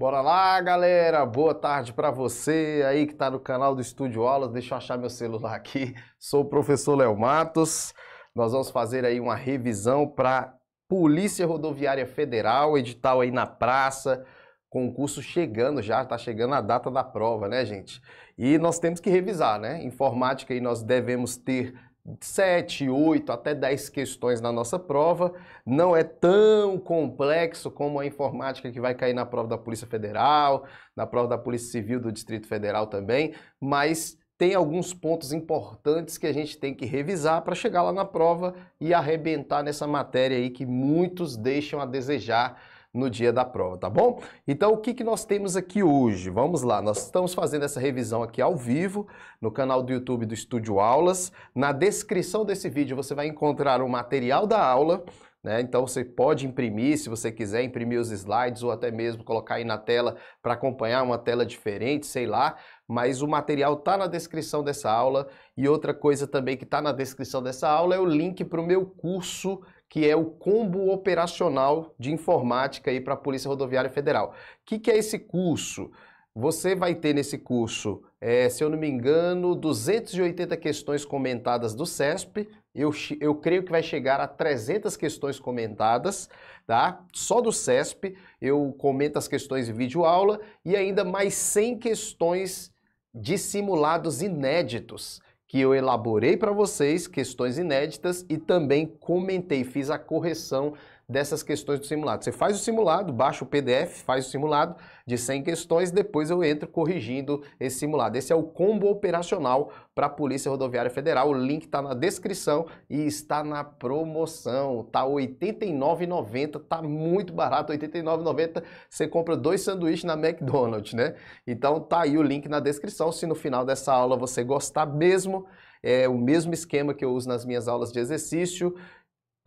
Bora lá, galera! Boa tarde para você aí que está no canal do Estúdio Aulas. Deixa eu achar meu celular aqui. Sou o professor Léo Matos. Nós vamos fazer aí uma revisão para Polícia Rodoviária Federal, edital aí na praça, concurso chegando já, está chegando a data da prova, né, gente? E nós temos que revisar, né? Informática aí nós devemos ter 7, 8 até 10 questões na nossa prova. Não é tão complexo como a informática que vai cair na prova da Polícia Federal, na prova da Polícia Civil do Distrito Federal também, mas tem alguns pontos importantes que a gente tem que revisar para chegar lá na prova e arrebentar nessa matéria aí que muitos deixam a desejar no dia da prova, tá bom? Então, o que, que nós temos aqui hoje? Vamos lá, nós estamos fazendo essa revisão aqui ao vivo no canal do YouTube do Estúdio Aulas. Na descrição desse vídeo você vai encontrar o material da aula. Né? Então você pode imprimir, se você quiser, imprimir os slides ou até mesmo colocar aí na tela para acompanhar uma tela diferente, sei lá. Mas o material tá na descrição dessa aula. E outra coisa também que está na descrição dessa aula é o link para o meu curso que é o combo operacional de informática aí para a Polícia Rodoviária Federal. O que, que é esse curso? Você vai ter nesse curso, é, se eu não me engano, 280 questões comentadas do CESP. Eu, eu creio que vai chegar a 300 questões comentadas, tá? Só do CESP. Eu comento as questões em vídeo aula e ainda mais 100 questões de simulados inéditos que eu elaborei para vocês questões inéditas e também comentei, fiz a correção dessas questões do simulado. Você faz o simulado, baixa o PDF, faz o simulado de 100 questões, depois eu entro corrigindo esse simulado. Esse é o combo operacional para a Polícia Rodoviária Federal. O link está na descrição e está na promoção. Tá R$ 89,90, tá muito barato, R$ 89,90. Você compra dois sanduíches na McDonald's, né? Então tá aí o link na descrição. Se no final dessa aula você gostar mesmo, é o mesmo esquema que eu uso nas minhas aulas de exercício.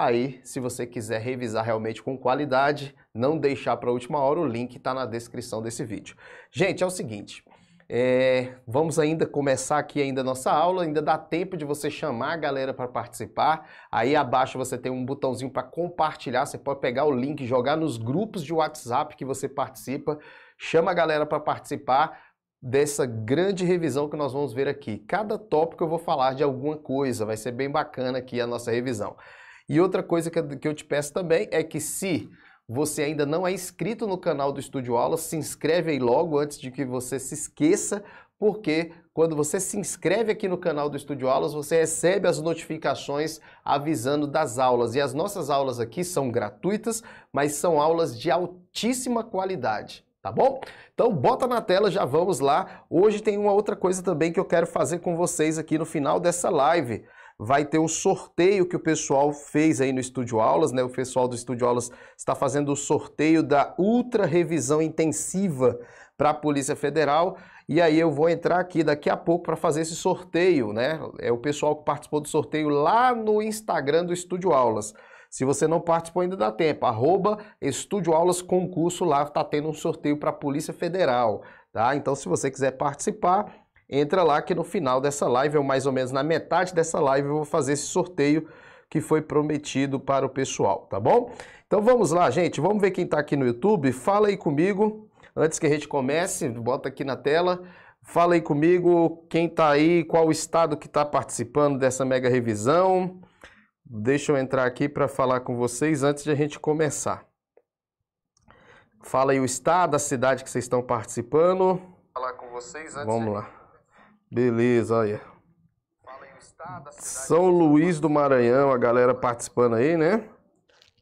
Aí, se você quiser revisar realmente com qualidade, não deixar para a última hora, o link está na descrição desse vídeo. Gente, é o seguinte, é, vamos ainda começar aqui ainda a nossa aula, ainda dá tempo de você chamar a galera para participar. Aí abaixo você tem um botãozinho para compartilhar, você pode pegar o link, jogar nos grupos de WhatsApp que você participa, chama a galera para participar dessa grande revisão que nós vamos ver aqui. Cada tópico eu vou falar de alguma coisa, vai ser bem bacana aqui a nossa revisão. E outra coisa que eu te peço também é que se você ainda não é inscrito no canal do Estúdio Aula, se inscreve aí logo antes de que você se esqueça, porque quando você se inscreve aqui no canal do Estúdio Aulas, você recebe as notificações avisando das aulas. E as nossas aulas aqui são gratuitas, mas são aulas de altíssima qualidade. Tá bom? Então bota na tela, já vamos lá. Hoje tem uma outra coisa também que eu quero fazer com vocês aqui no final dessa live vai ter o sorteio que o pessoal fez aí no Estúdio Aulas, né? O pessoal do Estúdio Aulas está fazendo o sorteio da ultra revisão intensiva para a Polícia Federal. E aí eu vou entrar aqui daqui a pouco para fazer esse sorteio, né? É o pessoal que participou do sorteio lá no Instagram do Estúdio Aulas. Se você não participou ainda dá tempo, arroba Estúdio Aulas Concurso lá, está tendo um sorteio para a Polícia Federal, tá? Então se você quiser participar, entra lá que no final dessa live, ou mais ou menos na metade dessa live, eu vou fazer esse sorteio que foi prometido para o pessoal, tá bom? Então vamos lá, gente, vamos ver quem está aqui no YouTube. Fala aí comigo, antes que a gente comece, bota aqui na tela. Fala aí comigo quem está aí, qual o estado que está participando dessa mega revisão. Deixa eu entrar aqui para falar com vocês antes de a gente começar. Fala aí o estado, a cidade que vocês estão participando. Falar com vocês antes Vamos de... lá. Beleza, olha. São é Luís do Maranhão, a galera participando aí, né?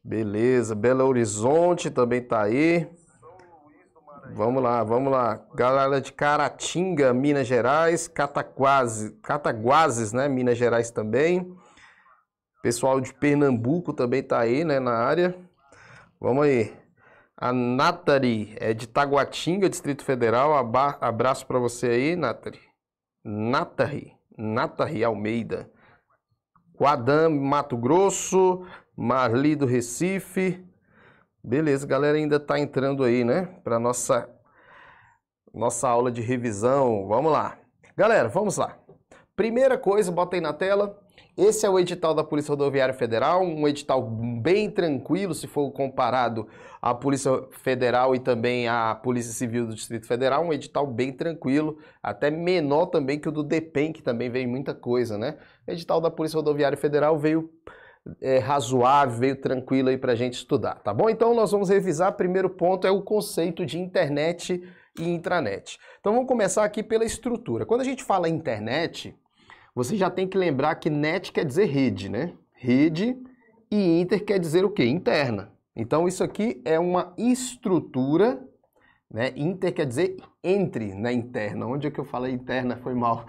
Beleza, Belo Horizonte também tá aí. Vamos lá, vamos lá. Galera de Caratinga, Minas Gerais, Cataguases, né? Minas Gerais também. Pessoal de Pernambuco também tá aí, né, na área. Vamos aí. A Natari é de Taguatinga, Distrito Federal. abraço para você aí, Natari. Natari, Natari Almeida. Quadam, Mato Grosso, Marli do Recife. Beleza, galera ainda está entrando aí, né? Para nossa nossa aula de revisão. Vamos lá. Galera, vamos lá. Primeira coisa, bota aí na tela. Esse é o edital da Polícia Rodoviária Federal, um edital bem tranquilo se for comparado à Polícia Federal e também à Polícia Civil do Distrito Federal, um edital bem tranquilo, até menor também que o do DEPEN, que também veio muita coisa, né? O edital da Polícia Rodoviária Federal veio é, razoável, veio tranquilo aí para a gente estudar, tá bom? Então nós vamos revisar. Primeiro ponto é o conceito de internet e intranet. Então vamos começar aqui pela estrutura. Quando a gente fala internet, você já tem que lembrar que net quer dizer rede, né? Rede e inter quer dizer o quê? Interna. Então isso aqui é uma estrutura, né? Inter quer dizer entre na né? interna. Onde é que eu falei interna? Foi mal.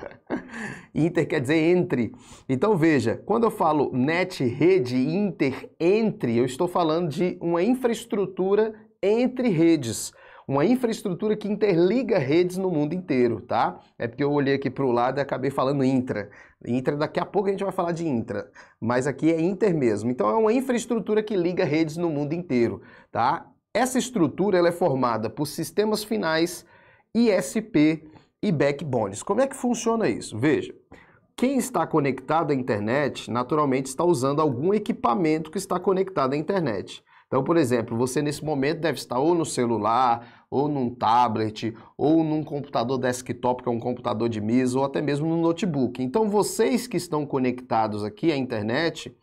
inter quer dizer entre. Então veja, quando eu falo net, rede, inter, entre, eu estou falando de uma infraestrutura entre redes uma infraestrutura que interliga redes no mundo inteiro, tá? É porque eu olhei aqui para o lado e acabei falando intra. Intra, daqui a pouco a gente vai falar de intra, mas aqui é inter mesmo. Então é uma infraestrutura que liga redes no mundo inteiro, tá? Essa estrutura ela é formada por sistemas finais, ISP e backbones. Como é que funciona isso? Veja, quem está conectado à internet naturalmente está usando algum equipamento que está conectado à internet. Então, por exemplo, você nesse momento deve estar ou no celular, ou num tablet, ou num computador desktop, que é um computador de mesa, ou até mesmo no notebook. Então, vocês que estão conectados aqui à internet,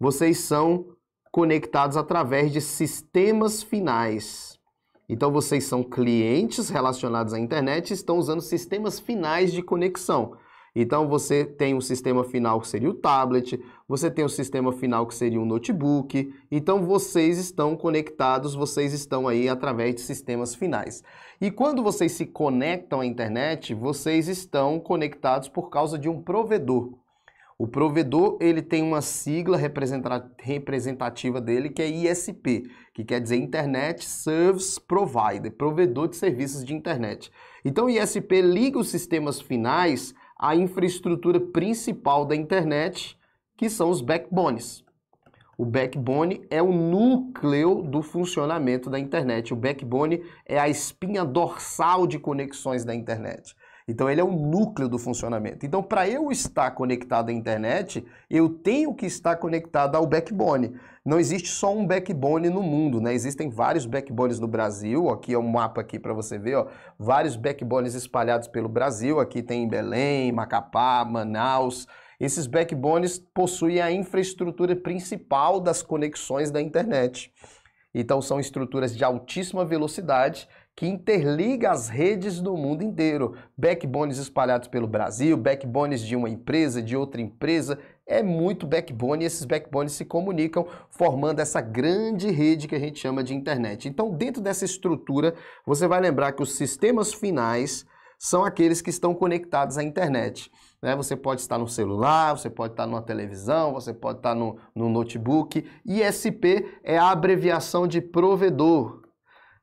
vocês são conectados através de sistemas finais. Então, vocês são clientes relacionados à internet e estão usando sistemas finais de conexão. Então você tem um sistema final que seria o tablet, você tem um sistema final que seria um notebook. Então vocês estão conectados, vocês estão aí através de sistemas finais. E quando vocês se conectam à internet, vocês estão conectados por causa de um provedor. O provedor ele tem uma sigla representativa dele que é ISP, que quer dizer Internet Service Provider, provedor de serviços de internet. Então ISP liga os sistemas finais a infraestrutura principal da internet, que são os backbones. O backbone é o núcleo do funcionamento da internet. O backbone é a espinha dorsal de conexões da internet. Então ele é o núcleo do funcionamento. Então para eu estar conectado à internet, eu tenho que estar conectado ao backbone. Não existe só um backbone no mundo, né? Existem vários backbones no Brasil. Aqui é um mapa aqui para você ver, ó. Vários backbones espalhados pelo Brasil. Aqui tem Belém, Macapá, Manaus. Esses backbones possuem a infraestrutura principal das conexões da internet. Então são estruturas de altíssima velocidade que interliga as redes do mundo inteiro. Backbones espalhados pelo Brasil, backbones de uma empresa, de outra empresa. É muito backbone e esses backbones se comunicam formando essa grande rede que a gente chama de internet. Então, dentro dessa estrutura, você vai lembrar que os sistemas finais são aqueles que estão conectados à internet. Né? Você pode estar no celular, você pode estar numa televisão, você pode estar no, no notebook. ISP é a abreviação de provedor.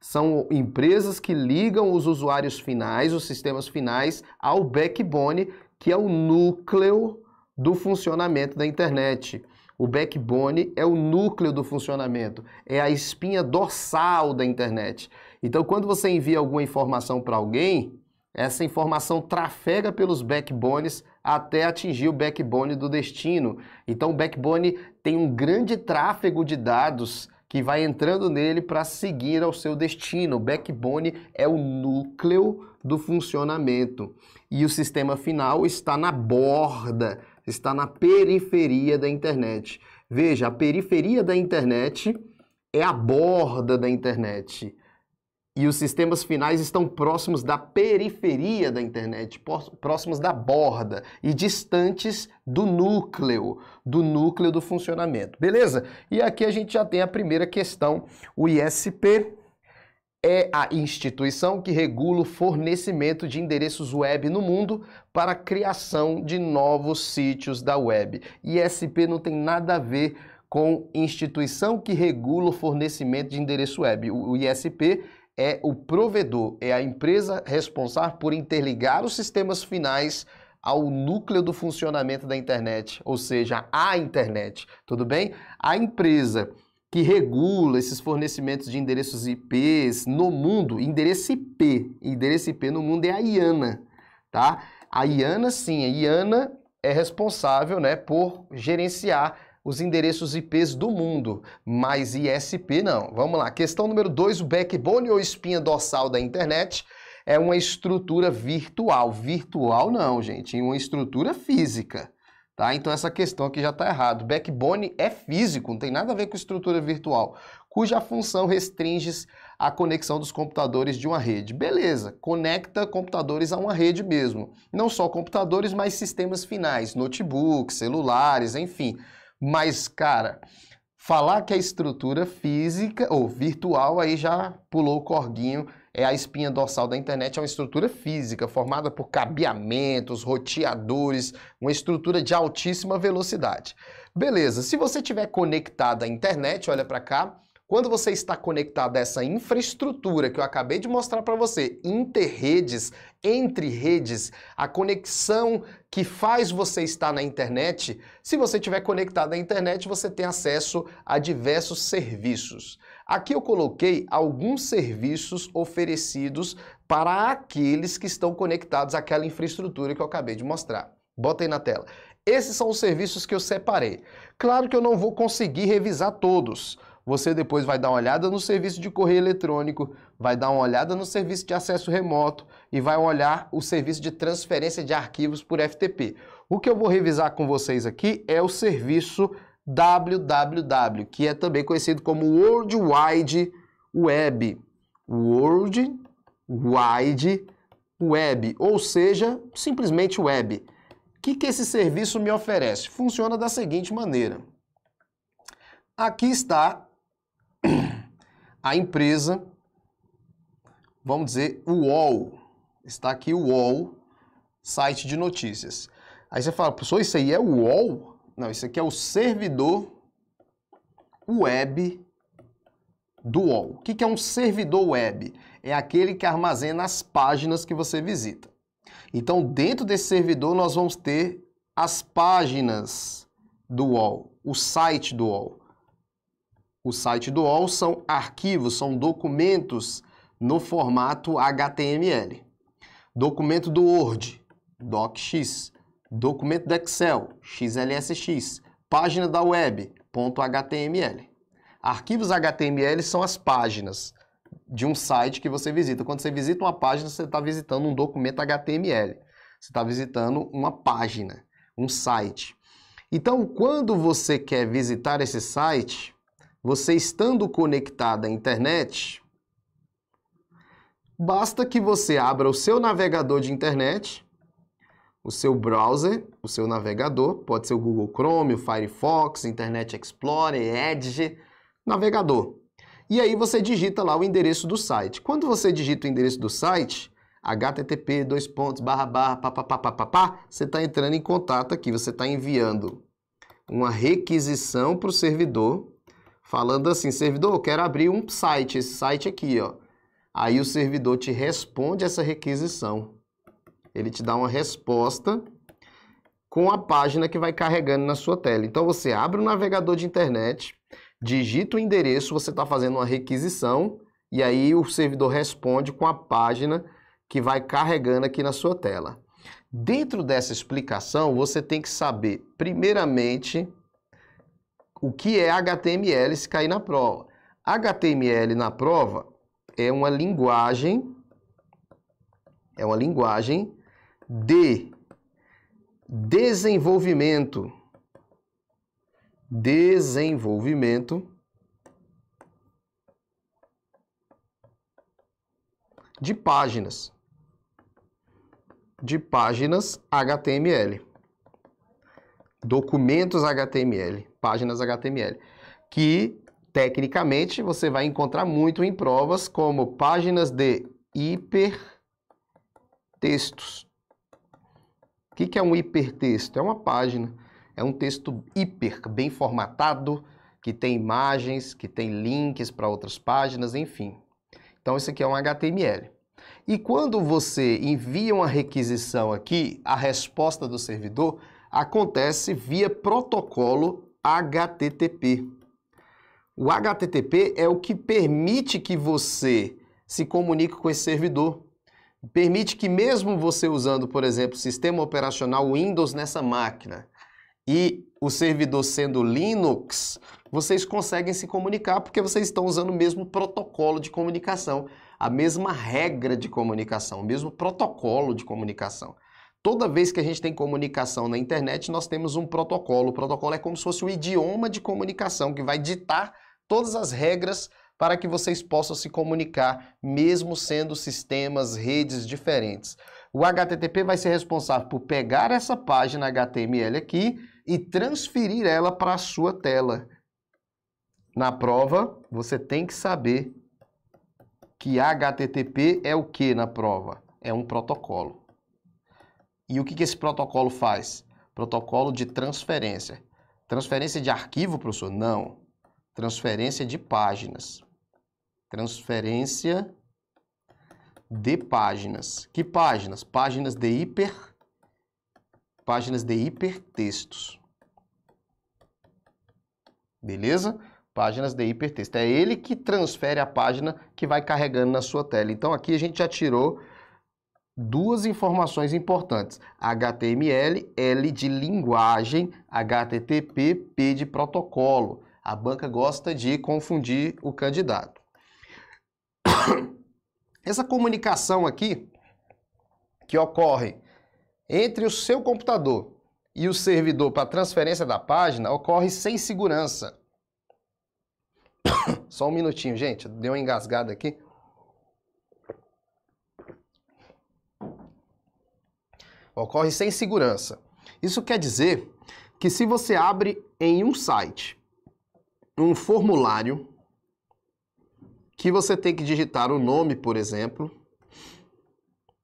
São empresas que ligam os usuários finais, os sistemas finais, ao backbone, que é o núcleo do funcionamento da internet. O backbone é o núcleo do funcionamento, é a espinha dorsal da internet. Então, quando você envia alguma informação para alguém, essa informação trafega pelos backbones até atingir o backbone do destino. Então, o backbone tem um grande tráfego de dados que vai entrando nele para seguir ao seu destino. O backbone é o núcleo do funcionamento. E o sistema final está na borda, está na periferia da internet. Veja, a periferia da internet é a borda da internet e os sistemas finais estão próximos da periferia da internet, próximos da borda e distantes do núcleo, do núcleo do funcionamento. Beleza? E aqui a gente já tem a primeira questão. O ISP é a instituição que regula o fornecimento de endereços web no mundo para a criação de novos sítios da web. ISP não tem nada a ver com instituição que regula o fornecimento de endereço web. O ISP é o provedor, é a empresa responsável por interligar os sistemas finais ao núcleo do funcionamento da internet, ou seja, a internet, tudo bem? A empresa que regula esses fornecimentos de endereços IPs no mundo, endereço IP, endereço IP no mundo é a IANA, tá? A IANA sim, a IANA é responsável, né, por gerenciar os endereços IPs do mundo, mas ISP não. Vamos lá. Questão número 2, o backbone ou espinha dorsal da internet é uma estrutura virtual. Virtual não, gente, é uma estrutura física. Tá? Então essa questão aqui já está errado. Backbone é físico, não tem nada a ver com estrutura virtual, cuja função restringe a conexão dos computadores de uma rede. Beleza, conecta computadores a uma rede mesmo. Não só computadores, mas sistemas finais, notebooks, celulares, enfim. Mas, cara, falar que a estrutura física ou virtual aí já pulou o corguinho, é a espinha dorsal da internet, é uma estrutura física formada por cabeamentos, roteadores, uma estrutura de altíssima velocidade. Beleza, se você tiver conectado à internet, olha para cá, quando você está conectado a essa infraestrutura que eu acabei de mostrar para você, interredes, entre redes, a conexão que faz você estar na internet. Se você estiver conectado à internet, você tem acesso a diversos serviços. Aqui eu coloquei alguns serviços oferecidos para aqueles que estão conectados àquela infraestrutura que eu acabei de mostrar. Bota aí na tela. Esses são os serviços que eu separei. Claro que eu não vou conseguir revisar todos você depois vai dar uma olhada no serviço de correio eletrônico, vai dar uma olhada no serviço de acesso remoto e vai olhar o serviço de transferência de arquivos por FTP. O que eu vou revisar com vocês aqui é o serviço www, que é também conhecido como World Wide Web. World Wide Web, ou seja, simplesmente web. O que, que esse serviço me oferece? Funciona da seguinte maneira. Aqui está a empresa, vamos dizer, o UOL, está aqui o UOL, site de notícias. Aí você fala, professor, isso aí é o UOL? Não, isso aqui é o servidor web do UOL. O que é um servidor web? É aquele que armazena as páginas que você visita. Então, dentro desse servidor, nós vamos ter as páginas do UOL, o site do UOL o site do UOL são arquivos, são documentos no formato HTML. Documento do Word, docx. Documento do Excel, xlsx. Página da web, .html. Arquivos HTML são as páginas de um site que você visita. Quando você visita uma página, você está visitando um documento HTML. Você está visitando uma página, um site. Então, quando você quer visitar esse site, você estando conectado à internet, basta que você abra o seu navegador de internet, o seu browser, o seu navegador, pode ser o Google Chrome, o Firefox, Internet Explorer, Edge, navegador. E aí você digita lá o endereço do site. Quando você digita o endereço do site, http dois pontos barra barra papapá, você está entrando em contato aqui, você está enviando uma requisição para o servidor falando assim, servidor, quero abrir um site, esse site aqui, ó. Aí o servidor te responde essa requisição. Ele te dá uma resposta com a página que vai carregando na sua tela. Então você abre o um navegador de internet, digita o endereço, você está fazendo uma requisição e aí o servidor responde com a página que vai carregando aqui na sua tela. Dentro dessa explicação, você tem que saber, primeiramente, o que é HTML se cair na prova. HTML na prova é uma linguagem é uma linguagem de desenvolvimento desenvolvimento de páginas de páginas HTML documentos HTML páginas HTML, que tecnicamente você vai encontrar muito em provas como páginas de hipertextos. O que é um hipertexto? É uma página, é um texto hiper, bem formatado, que tem imagens, que tem links para outras páginas, enfim. Então, isso aqui é um HTML. E quando você envia uma requisição aqui, a resposta do servidor acontece via protocolo HTTP. O HTTP é o que permite que você se comunique com esse servidor. Permite que mesmo você usando, por exemplo, sistema operacional Windows nessa máquina e o servidor sendo Linux, vocês conseguem se comunicar porque vocês estão usando o mesmo protocolo de comunicação, a mesma regra de comunicação, o mesmo protocolo de comunicação. Toda vez que a gente tem comunicação na internet, nós temos um protocolo. O protocolo é como se fosse o idioma de comunicação que vai ditar todas as regras para que vocês possam se comunicar, mesmo sendo sistemas, redes diferentes. O HTTP vai ser responsável por pegar essa página HTML aqui e transferir ela para a sua tela. Na prova, você tem que saber que HTTP é o que na prova? É um protocolo. E o que, que esse protocolo faz? Protocolo de transferência. Transferência de arquivo, professor? Não. Transferência de páginas. Transferência de páginas. Que páginas? Páginas de hiper páginas de hipertextos. Beleza? Páginas de hipertexto. É ele que transfere a página que vai carregando na sua tela. Então aqui a gente já tirou duas informações importantes: HTML, L de linguagem, HTTP, P de protocolo. A banca gosta de confundir o candidato. Essa comunicação aqui que ocorre entre o seu computador e o servidor para transferência da página ocorre sem segurança. Só um minutinho, gente, deu uma engasgada aqui. ocorre sem segurança. Isso quer dizer que se você abre em um site um formulário que você tem que digitar o nome, por exemplo,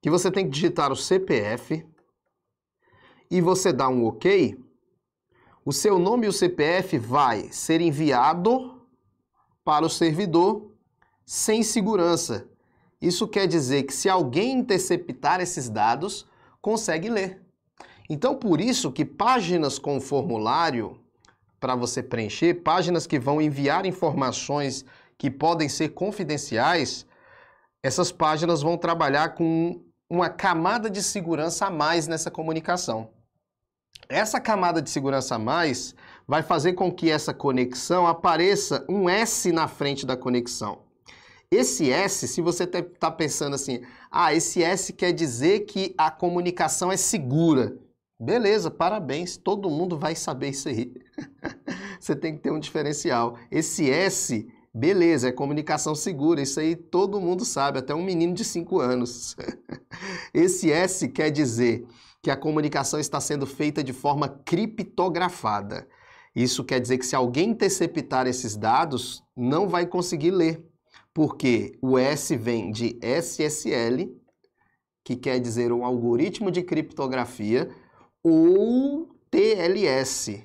que você tem que digitar o CPF e você dá um OK, o seu nome e o CPF vai ser enviado para o servidor sem segurança. Isso quer dizer que se alguém interceptar esses dados, consegue ler. Então, por isso que páginas com formulário para você preencher, páginas que vão enviar informações que podem ser confidenciais, essas páginas vão trabalhar com uma camada de segurança a mais nessa comunicação. Essa camada de segurança a mais vai fazer com que essa conexão apareça um S na frente da conexão. Esse S, se você está tá pensando assim, ah, esse S quer dizer que a comunicação é segura. Beleza, parabéns, todo mundo vai saber isso aí. você tem que ter um diferencial. Esse S, beleza, é comunicação segura, isso aí todo mundo sabe, até um menino de 5 anos. Esse S quer dizer que a comunicação está sendo feita de forma criptografada. Isso quer dizer que se alguém interceptar esses dados, não vai conseguir ler porque o S vem de SSL, que quer dizer um algoritmo de criptografia, ou TLS,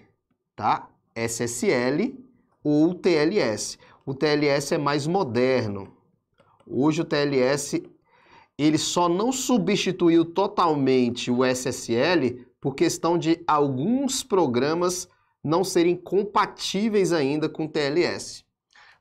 tá? SSL ou TLS. O TLS é mais moderno. Hoje o TLS ele só não substituiu totalmente o SSL por questão de alguns programas não serem compatíveis ainda com TLS.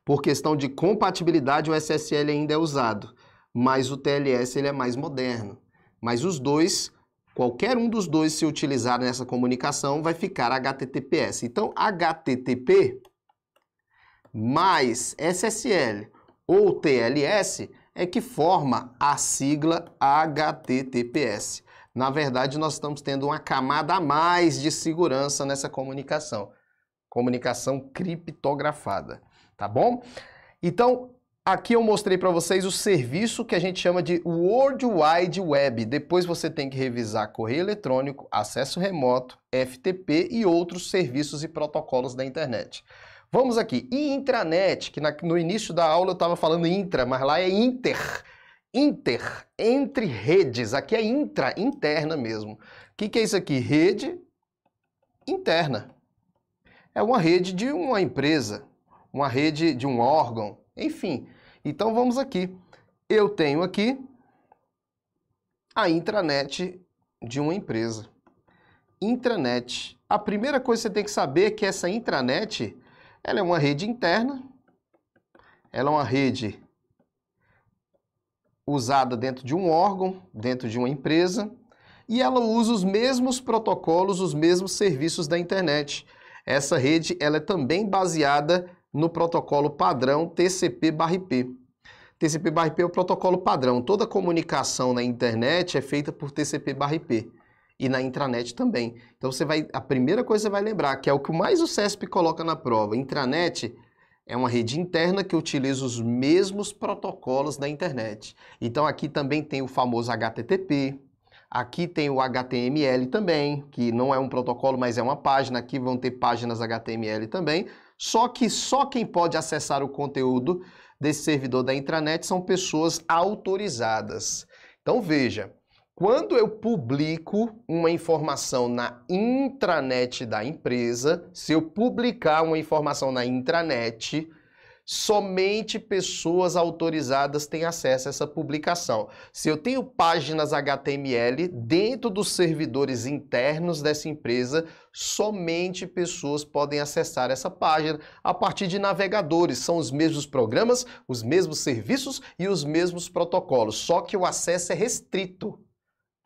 Por questão de compatibilidade, o SSL ainda é usado, mas o TLS ele é mais moderno. Mas os dois, qualquer um dos dois se utilizar nessa comunicação, vai ficar HTTPS. Então, HTTP mais SSL ou TLS é que forma a sigla HTTPS. Na verdade, nós estamos tendo uma camada a mais de segurança nessa comunicação. Comunicação criptografada tá bom? Então, aqui eu mostrei para vocês o serviço que a gente chama de World Wide Web. Depois você tem que revisar correio eletrônico, acesso remoto, FTP e outros serviços e protocolos da internet. Vamos aqui, e intranet, que na, no início da aula eu estava falando intra, mas lá é inter. Inter, entre redes, aqui é intra, interna mesmo. O que, que é isso aqui? Rede interna. É uma rede de uma empresa, uma rede de um órgão, enfim. Então vamos aqui. Eu tenho aqui a intranet de uma empresa. Intranet. A primeira coisa que você tem que saber é que essa intranet, ela é uma rede interna, ela é uma rede usada dentro de um órgão, dentro de uma empresa, e ela usa os mesmos protocolos, os mesmos serviços da internet. Essa rede ela é também baseada no protocolo padrão TCP/IP. TCP/IP é o protocolo padrão. Toda comunicação na internet é feita por TCP/IP e na intranet também. Então você vai, a primeira coisa que você vai lembrar, que é o que mais o CESP coloca na prova, intranet é uma rede interna que utiliza os mesmos protocolos da internet. Então aqui também tem o famoso HTTP, aqui tem o HTML também, que não é um protocolo, mas é uma página, aqui vão ter páginas HTML também. Só que só quem pode acessar o conteúdo desse servidor da intranet são pessoas autorizadas. Então veja, quando eu publico uma informação na intranet da empresa, se eu publicar uma informação na intranet, somente pessoas autorizadas têm acesso a essa publicação. Se eu tenho páginas HTML dentro dos servidores internos dessa empresa, somente pessoas podem acessar essa página a partir de navegadores. São os mesmos programas, os mesmos serviços e os mesmos protocolos, só que o acesso é restrito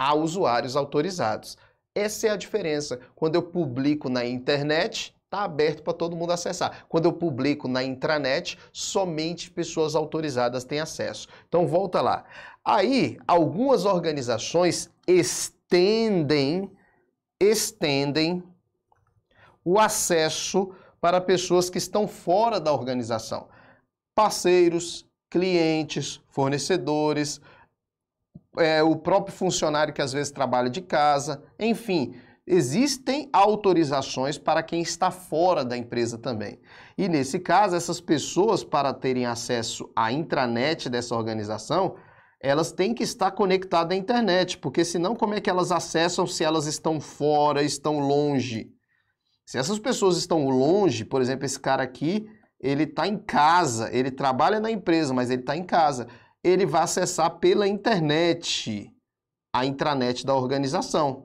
a usuários autorizados. Essa é a diferença. Quando eu publico na internet, está aberto para todo mundo acessar. Quando eu publico na intranet, somente pessoas autorizadas têm acesso. Então volta lá. Aí, algumas organizações estendem estendem o acesso para pessoas que estão fora da organização. Parceiros, clientes, fornecedores, é, o próprio funcionário que às vezes trabalha de casa, enfim, existem autorizações para quem está fora da empresa também. E nesse caso, essas pessoas, para terem acesso à intranet dessa organização, elas têm que estar conectadas à internet, porque senão como é que elas acessam se elas estão fora, estão longe? Se essas pessoas estão longe, por exemplo, esse cara aqui, ele está em casa, ele trabalha na empresa, mas ele está em casa. Ele vai acessar pela internet a intranet da organização.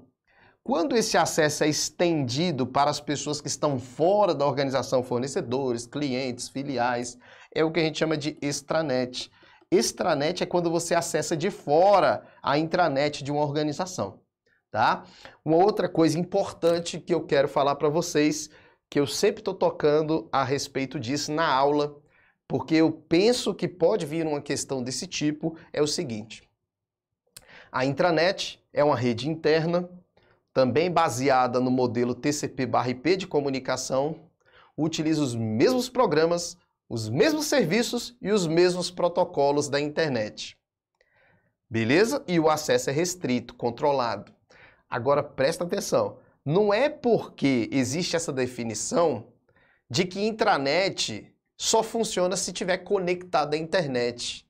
Quando esse acesso é estendido para as pessoas que estão fora da organização, fornecedores, clientes, filiais, é o que a gente chama de extranet. Extranet é quando você acessa de fora a intranet de uma organização, tá? Uma outra coisa importante que eu quero falar para vocês, que eu sempre estou tocando a respeito disso na aula, porque eu penso que pode vir uma questão desse tipo, é o seguinte. A intranet é uma rede interna também baseada no modelo TCP/IP de comunicação, utiliza os mesmos programas, os mesmos serviços e os mesmos protocolos da internet. Beleza? E o acesso é restrito, controlado. Agora presta atenção, não é porque existe essa definição de que intranet só funciona se tiver conectado à internet.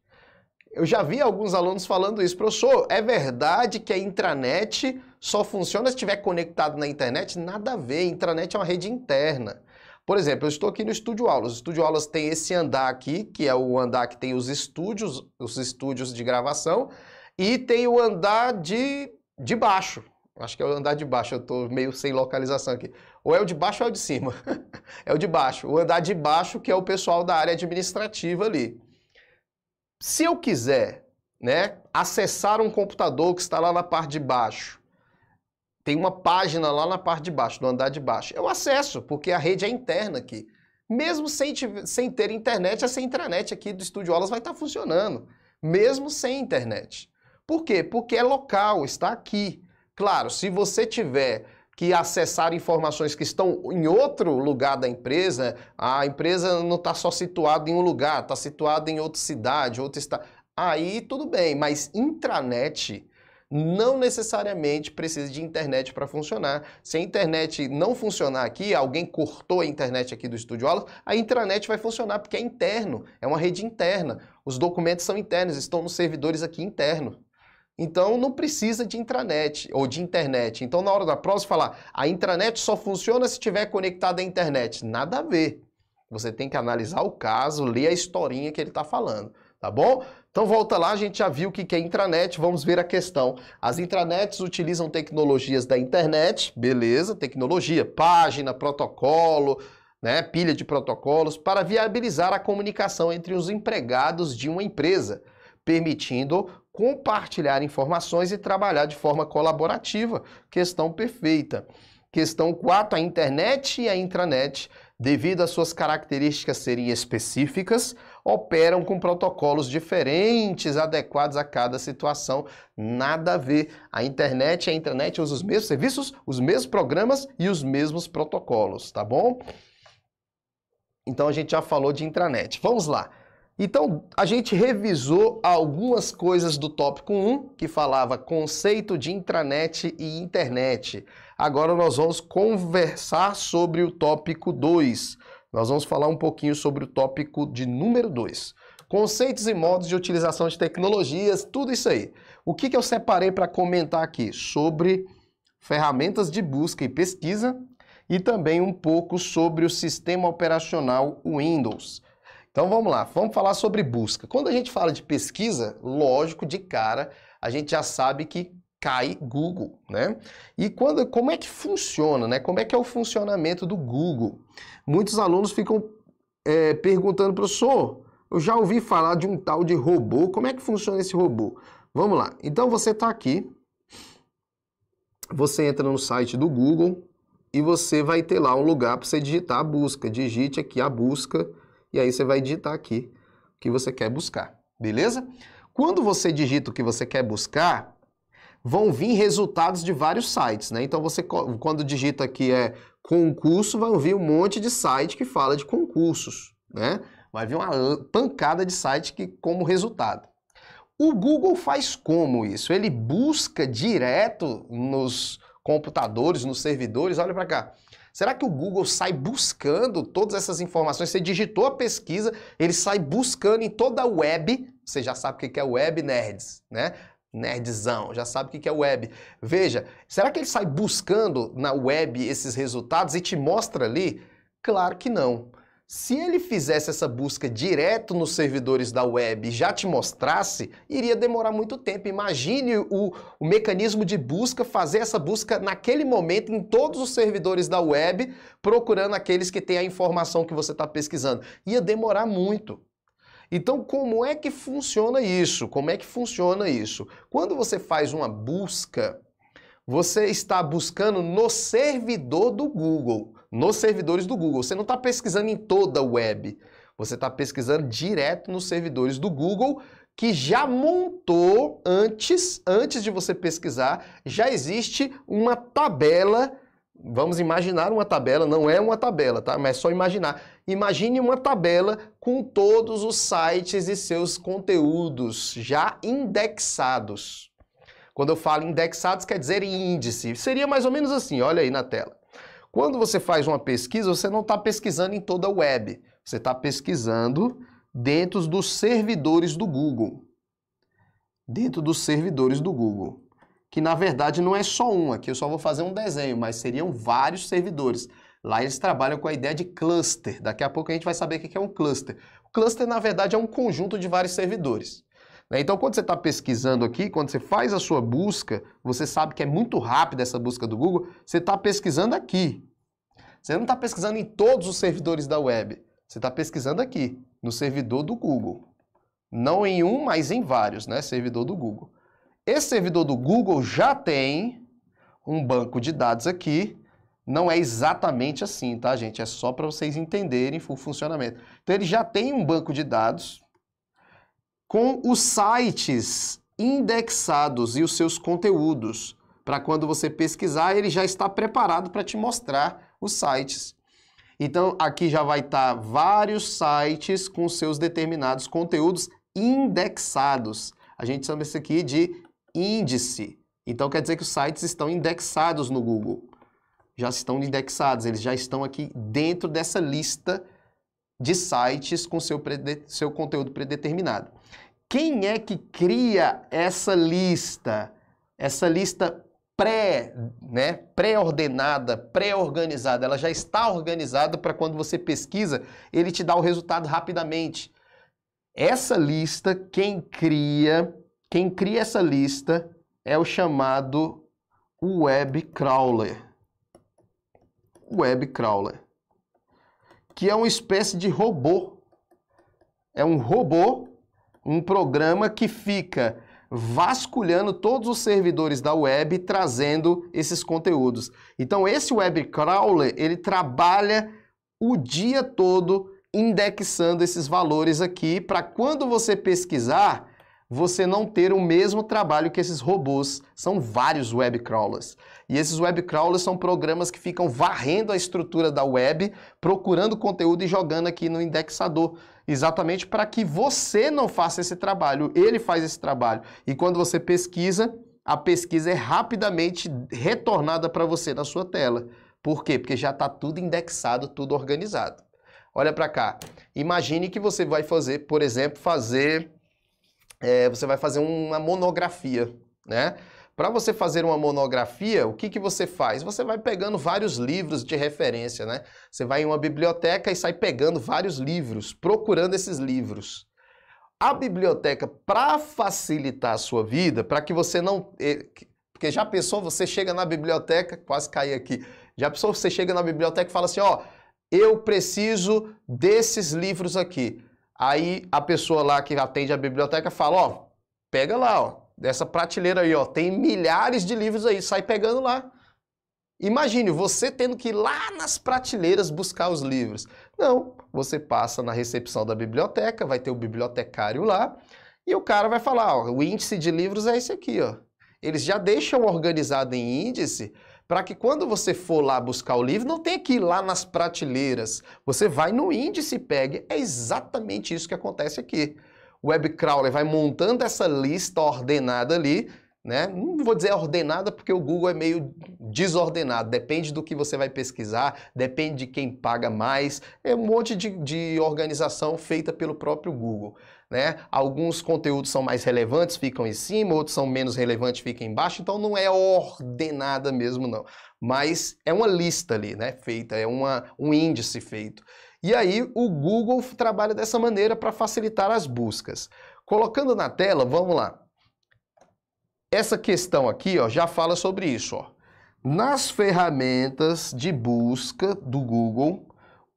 Eu já vi alguns alunos falando isso, professor, é verdade que a intranet só funciona se estiver conectado na internet? Nada a ver, intranet é uma rede interna. Por exemplo, eu estou aqui no Estúdio Aulas. O Estúdio Aulas tem esse andar aqui, que é o andar que tem os estúdios, os estúdios de gravação, e tem o andar de, de baixo. Acho que é o andar de baixo, eu estou meio sem localização aqui. Ou é o de baixo ou é o de cima? é o de baixo. O andar de baixo, que é o pessoal da área administrativa ali se eu quiser né, acessar um computador que está lá na parte de baixo, tem uma página lá na parte de baixo, no andar de baixo, eu acesso, porque a rede é interna aqui. Mesmo sem, sem ter internet, essa intranet aqui do Estúdio Aulas vai estar funcionando, mesmo sem internet. Por quê? Porque é local, está aqui. Claro, se você tiver que acessaram informações que estão em outro lugar da empresa, a empresa não está só situada em um lugar, está situada em outra cidade, outro estado. Aí tudo bem, mas intranet não necessariamente precisa de internet para funcionar. Se a internet não funcionar aqui, alguém cortou a internet aqui do Estúdio Aulas, a intranet vai funcionar porque é interno, é uma rede interna. Os documentos são internos, estão nos servidores aqui interno. Então não precisa de intranet ou de internet. Então na hora da próxima falar, a intranet só funciona se estiver conectada à internet. Nada a ver. Você tem que analisar o caso, ler a historinha que ele está falando, tá bom? Então volta lá, a gente já viu o que é intranet, vamos ver a questão. As intranets utilizam tecnologias da internet, beleza, tecnologia, página, protocolo, né, pilha de protocolos, para viabilizar a comunicação entre os empregados de uma empresa permitindo compartilhar informações e trabalhar de forma colaborativa. Questão perfeita. Questão 4, a internet e a intranet, devido às suas características serem específicas, operam com protocolos diferentes, adequados a cada situação. Nada a ver. A internet e a intranet usam os mesmos serviços, os mesmos programas e os mesmos protocolos, tá bom? Então a gente já falou de intranet. Vamos lá. Então, a gente revisou algumas coisas do tópico 1, que falava conceito de intranet e internet. Agora nós vamos conversar sobre o tópico 2. Nós vamos falar um pouquinho sobre o tópico de número 2. Conceitos e modos de utilização de tecnologias, tudo isso aí. O que, que eu separei para comentar aqui? Sobre ferramentas de busca e pesquisa e também um pouco sobre o sistema operacional Windows. Então vamos lá, vamos falar sobre busca. Quando a gente fala de pesquisa, lógico, de cara, a gente já sabe que cai Google, né? E quando, como é que funciona, né? Como é que é o funcionamento do Google? Muitos alunos ficam é, perguntando, professor, eu já ouvi falar de um tal de robô, como é que funciona esse robô? Vamos lá, então você está aqui, você entra no site do Google e você vai ter lá um lugar para você digitar a busca. Digite aqui a busca e aí você vai digitar aqui o que você quer buscar, beleza? Quando você digita o que você quer buscar, vão vir resultados de vários sites, né? Então você quando digita aqui é concurso, vão vir um monte de site que fala de concursos, né? Vai vir uma pancada de site que como resultado. O Google faz como isso? Ele busca direto nos computadores, nos servidores, olha para cá. Será que o Google sai buscando todas essas informações? Você digitou a pesquisa, ele sai buscando em toda a web. Você já sabe o que é web, nerds, né? nerdzão, já sabe o que é web. Veja, será que ele sai buscando na web esses resultados e te mostra ali? Claro que não. Se ele fizesse essa busca direto nos servidores da web e já te mostrasse, iria demorar muito tempo. Imagine o, o mecanismo de busca fazer essa busca naquele momento em todos os servidores da web, procurando aqueles que têm a informação que você está pesquisando. Ia demorar muito. Então, como é que funciona isso? Como é que funciona isso? Quando você faz uma busca, você está buscando no servidor do Google nos servidores do Google. Você não está pesquisando em toda a web. Você está pesquisando direto nos servidores do Google, que já montou antes, antes de você pesquisar, já existe uma tabela. Vamos imaginar uma tabela, não é uma tabela, tá? Mas é só imaginar. Imagine uma tabela com todos os sites e seus conteúdos já indexados. Quando eu falo indexados, quer dizer em índice. Seria mais ou menos assim, olha aí na tela. Quando você faz uma pesquisa, você não está pesquisando em toda a web. Você está pesquisando dentro dos servidores do Google. Dentro dos servidores do Google. Que na verdade não é só um, aqui eu só vou fazer um desenho, mas seriam vários servidores. Lá eles trabalham com a ideia de cluster. Daqui a pouco a gente vai saber o que é um cluster. O cluster, na verdade, é um conjunto de vários servidores. Né? Então, quando você está pesquisando aqui, quando você faz a sua busca, você sabe que é muito rápida essa busca do Google, você está pesquisando aqui. Você não está pesquisando em todos os servidores da web. Você está pesquisando aqui, no servidor do Google. Não em um, mas em vários, né? Servidor do Google. Esse servidor do Google já tem um banco de dados aqui. Não é exatamente assim, tá, gente? É só para vocês entenderem o funcionamento. Então, ele já tem um banco de dados com os sites indexados e os seus conteúdos, para quando você pesquisar, ele já está preparado para te mostrar os sites. Então, aqui já vai estar tá vários sites com seus determinados conteúdos indexados. A gente chama isso aqui de índice. Então, quer dizer que os sites estão indexados no Google. Já estão indexados, eles já estão aqui dentro dessa lista de sites com seu, seu conteúdo predeterminado. Quem é que cria essa lista? Essa lista pré, né, pré-ordenada, pré-organizada, ela já está organizada para quando você pesquisa, ele te dá o resultado rapidamente. Essa lista, quem cria, quem cria essa lista é o chamado web crawler. Web crawler, que é uma espécie de robô. É um robô um programa que fica vasculhando todos os servidores da web trazendo esses conteúdos. Então esse web crawler, ele trabalha o dia todo indexando esses valores aqui para quando você pesquisar, você não ter o mesmo trabalho que esses robôs. São vários web crawlers. E esses web crawlers são programas que ficam varrendo a estrutura da web, procurando conteúdo e jogando aqui no indexador exatamente para que você não faça esse trabalho, ele faz esse trabalho. E quando você pesquisa, a pesquisa é rapidamente retornada para você na sua tela. Por quê? Porque já está tudo indexado, tudo organizado. Olha para cá. Imagine que você vai fazer, por exemplo, fazer, é, você vai fazer uma monografia, né? Para você fazer uma monografia, o que, que você faz? Você vai pegando vários livros de referência, né? Você vai em uma biblioteca e sai pegando vários livros, procurando esses livros. A biblioteca, para facilitar a sua vida, para que você não. Eh, porque já pensou, você chega na biblioteca, quase caí aqui. Já pensou, você chega na biblioteca e fala assim: ó, eu preciso desses livros aqui. Aí a pessoa lá que atende a biblioteca fala: ó, pega lá, ó, dessa prateleira aí, ó, tem milhares de livros aí, sai pegando lá. Imagine você tendo que ir lá nas prateleiras buscar os livros. Não, você passa na recepção da biblioteca, vai ter o bibliotecário lá, e o cara vai falar, ó, o índice de livros é esse aqui, ó. Eles já deixam organizado em índice para que quando você for lá buscar o livro, não tenha que ir lá nas prateleiras. Você vai no índice e pegue. É exatamente isso que acontece aqui o web crawler vai montando essa lista ordenada ali, né? Não vou dizer ordenada porque o Google é meio desordenado, depende do que você vai pesquisar, depende de quem paga mais, é um monte de, de organização feita pelo próprio Google. Né? Alguns conteúdos são mais relevantes, ficam em cima, outros são menos relevantes, ficam embaixo, então não é ordenada mesmo não, mas é uma lista ali, né, feita, é uma, um índice feito. E aí o Google trabalha dessa maneira para facilitar as buscas. Colocando na tela, vamos lá. Essa questão aqui ó, já fala sobre isso. Ó. Nas ferramentas de busca do Google,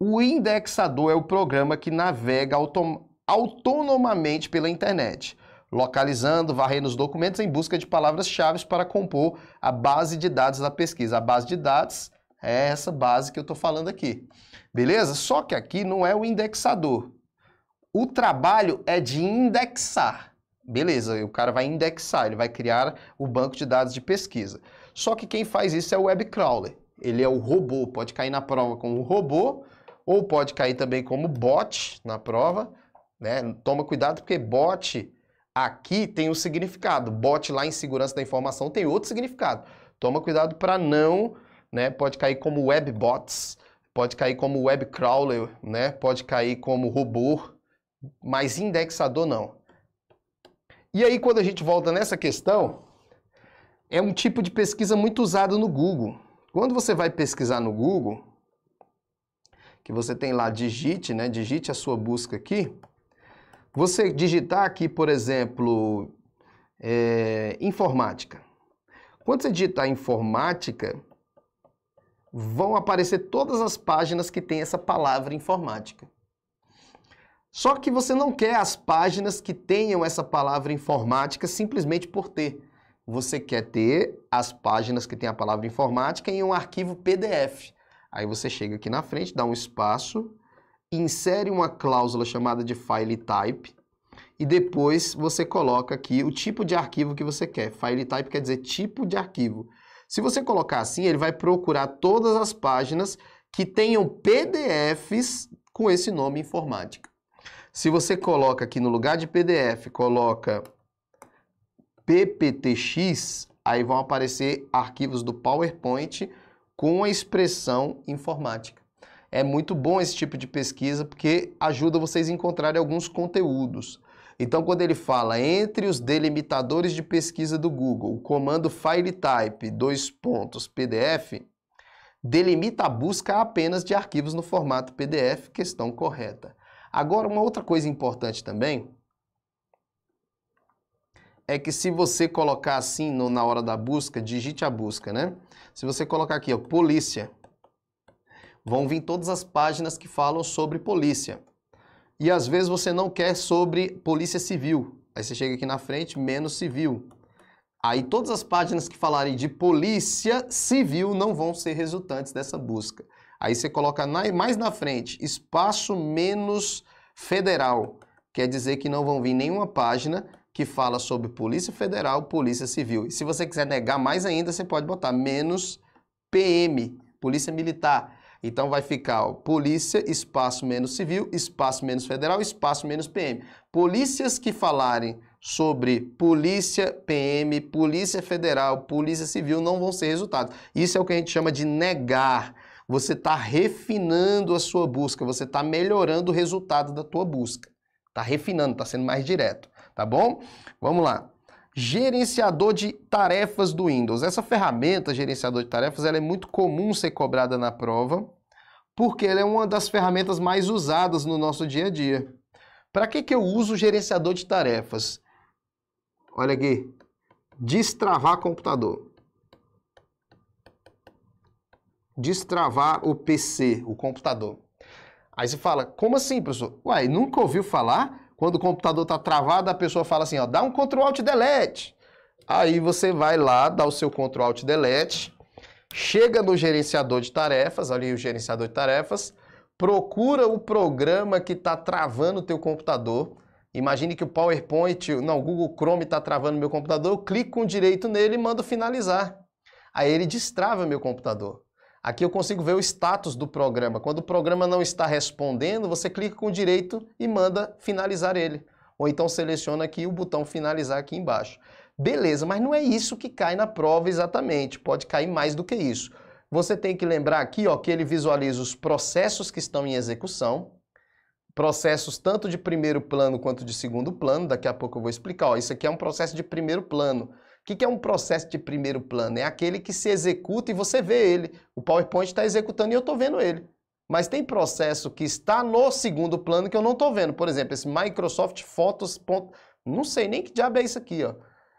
o indexador é o programa que navega autom autonomamente pela internet, localizando, varrendo os documentos em busca de palavras-chave para compor a base de dados da pesquisa. A base de dados é essa base que eu estou falando aqui. Beleza? Só que aqui não é o indexador. O trabalho é de indexar. Beleza, o cara vai indexar, ele vai criar o banco de dados de pesquisa. Só que quem faz isso é o web crawler. Ele é o robô, pode cair na prova como robô ou pode cair também como bot na prova, né? Toma cuidado porque bot aqui tem um significado, bot lá em segurança da informação tem outro significado. Toma cuidado para não, né? Pode cair como webbots pode cair como web crawler, né? Pode cair como robô, mas indexador não. E aí quando a gente volta nessa questão, é um tipo de pesquisa muito usado no Google. Quando você vai pesquisar no Google, que você tem lá digite, né? Digite a sua busca aqui. Você digitar aqui, por exemplo, é, informática. Quando você digitar informática, vão aparecer todas as páginas que tem essa palavra informática. Só que você não quer as páginas que tenham essa palavra informática simplesmente por ter. Você quer ter as páginas que tem a palavra informática em um arquivo PDF. Aí você chega aqui na frente, dá um espaço, insere uma cláusula chamada de file type e depois você coloca aqui o tipo de arquivo que você quer. File type quer dizer tipo de arquivo. Se você colocar assim, ele vai procurar todas as páginas que tenham PDFs com esse nome informática. Se você coloca aqui no lugar de PDF, coloca PPTX, aí vão aparecer arquivos do PowerPoint com a expressão informática é muito bom esse tipo de pesquisa porque ajuda vocês a encontrarem alguns conteúdos. Então, quando ele fala entre os delimitadores de pesquisa do Google, o comando type dois pontos, PDF, delimita a busca apenas de arquivos no formato PDF, questão correta. Agora, uma outra coisa importante também é que se você colocar assim no, na hora da busca, digite a busca, né? Se você colocar aqui, ó, polícia, vão vir todas as páginas que falam sobre polícia. E às vezes você não quer sobre polícia civil. Aí você chega aqui na frente, menos civil. Aí todas as páginas que falarem de polícia civil não vão ser resultantes dessa busca. Aí você coloca mais na frente, espaço menos federal. Quer dizer que não vão vir nenhuma página que fala sobre Polícia Federal, Polícia Civil. E se você quiser negar mais ainda, você pode botar menos PM, Polícia Militar. Então vai ficar ó, polícia, espaço menos civil, espaço menos federal, espaço menos PM. Polícias que falarem sobre polícia PM, polícia federal, polícia civil não vão ser resultados. Isso é o que a gente chama de negar. Você está refinando a sua busca, você está melhorando o resultado da tua busca. Está refinando, está sendo mais direto, tá bom? Vamos lá gerenciador de tarefas do Windows. Essa ferramenta, gerenciador de tarefas, ela é muito comum ser cobrada na prova, porque ela é uma das ferramentas mais usadas no nosso dia a dia. Para que, que eu uso o gerenciador de tarefas? Olha aqui, destravar computador. Destravar o PC, o computador. Aí você fala, como assim, professor? Uai, nunca ouviu falar? Quando o computador está travado, a pessoa fala assim, ó, dá um Ctrl Alt Delete. Aí você vai lá, dá o seu Ctrl Alt Delete, chega no gerenciador de tarefas, ali o gerenciador de tarefas, procura o programa que está travando o teu computador. Imagine que o PowerPoint, não, o Google Chrome está travando meu computador, eu clico com direito nele e mando finalizar. Aí ele destrava meu computador. Aqui eu consigo ver o status do programa. Quando o programa não está respondendo, você clica com o direito e manda finalizar ele. Ou então seleciona aqui o botão finalizar aqui embaixo. Beleza, mas não é isso que cai na prova exatamente, pode cair mais do que isso. Você tem que lembrar aqui ó, que ele visualiza os processos que estão em execução, processos tanto de primeiro plano quanto de segundo plano, daqui a pouco eu vou explicar. Ó, isso aqui é um processo de primeiro plano. O que é um processo de primeiro plano? É aquele que se executa e você vê ele. O PowerPoint está executando e eu estou vendo ele. Mas tem processo que está no segundo plano que eu não estou vendo. Por exemplo, esse Microsoft Photos. Não sei nem que diabo é isso aqui, ó.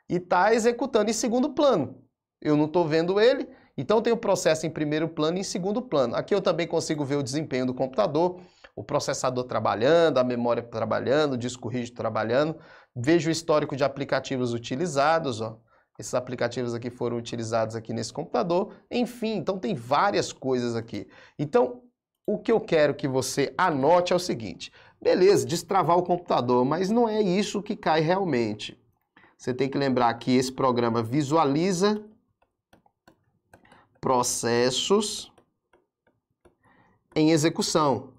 E está executando em segundo plano. Eu não estou vendo ele. Então tem o processo em primeiro plano e em segundo plano. Aqui eu também consigo ver o desempenho do computador, o processador trabalhando, a memória trabalhando, o disco rígido trabalhando. Vejo o histórico de aplicativos utilizados, ó. Esses aplicativos aqui foram utilizados aqui nesse computador. Enfim, então tem várias coisas aqui. Então, o que eu quero que você anote é o seguinte. Beleza, destravar o computador, mas não é isso que cai realmente. Você tem que lembrar que esse programa visualiza processos em execução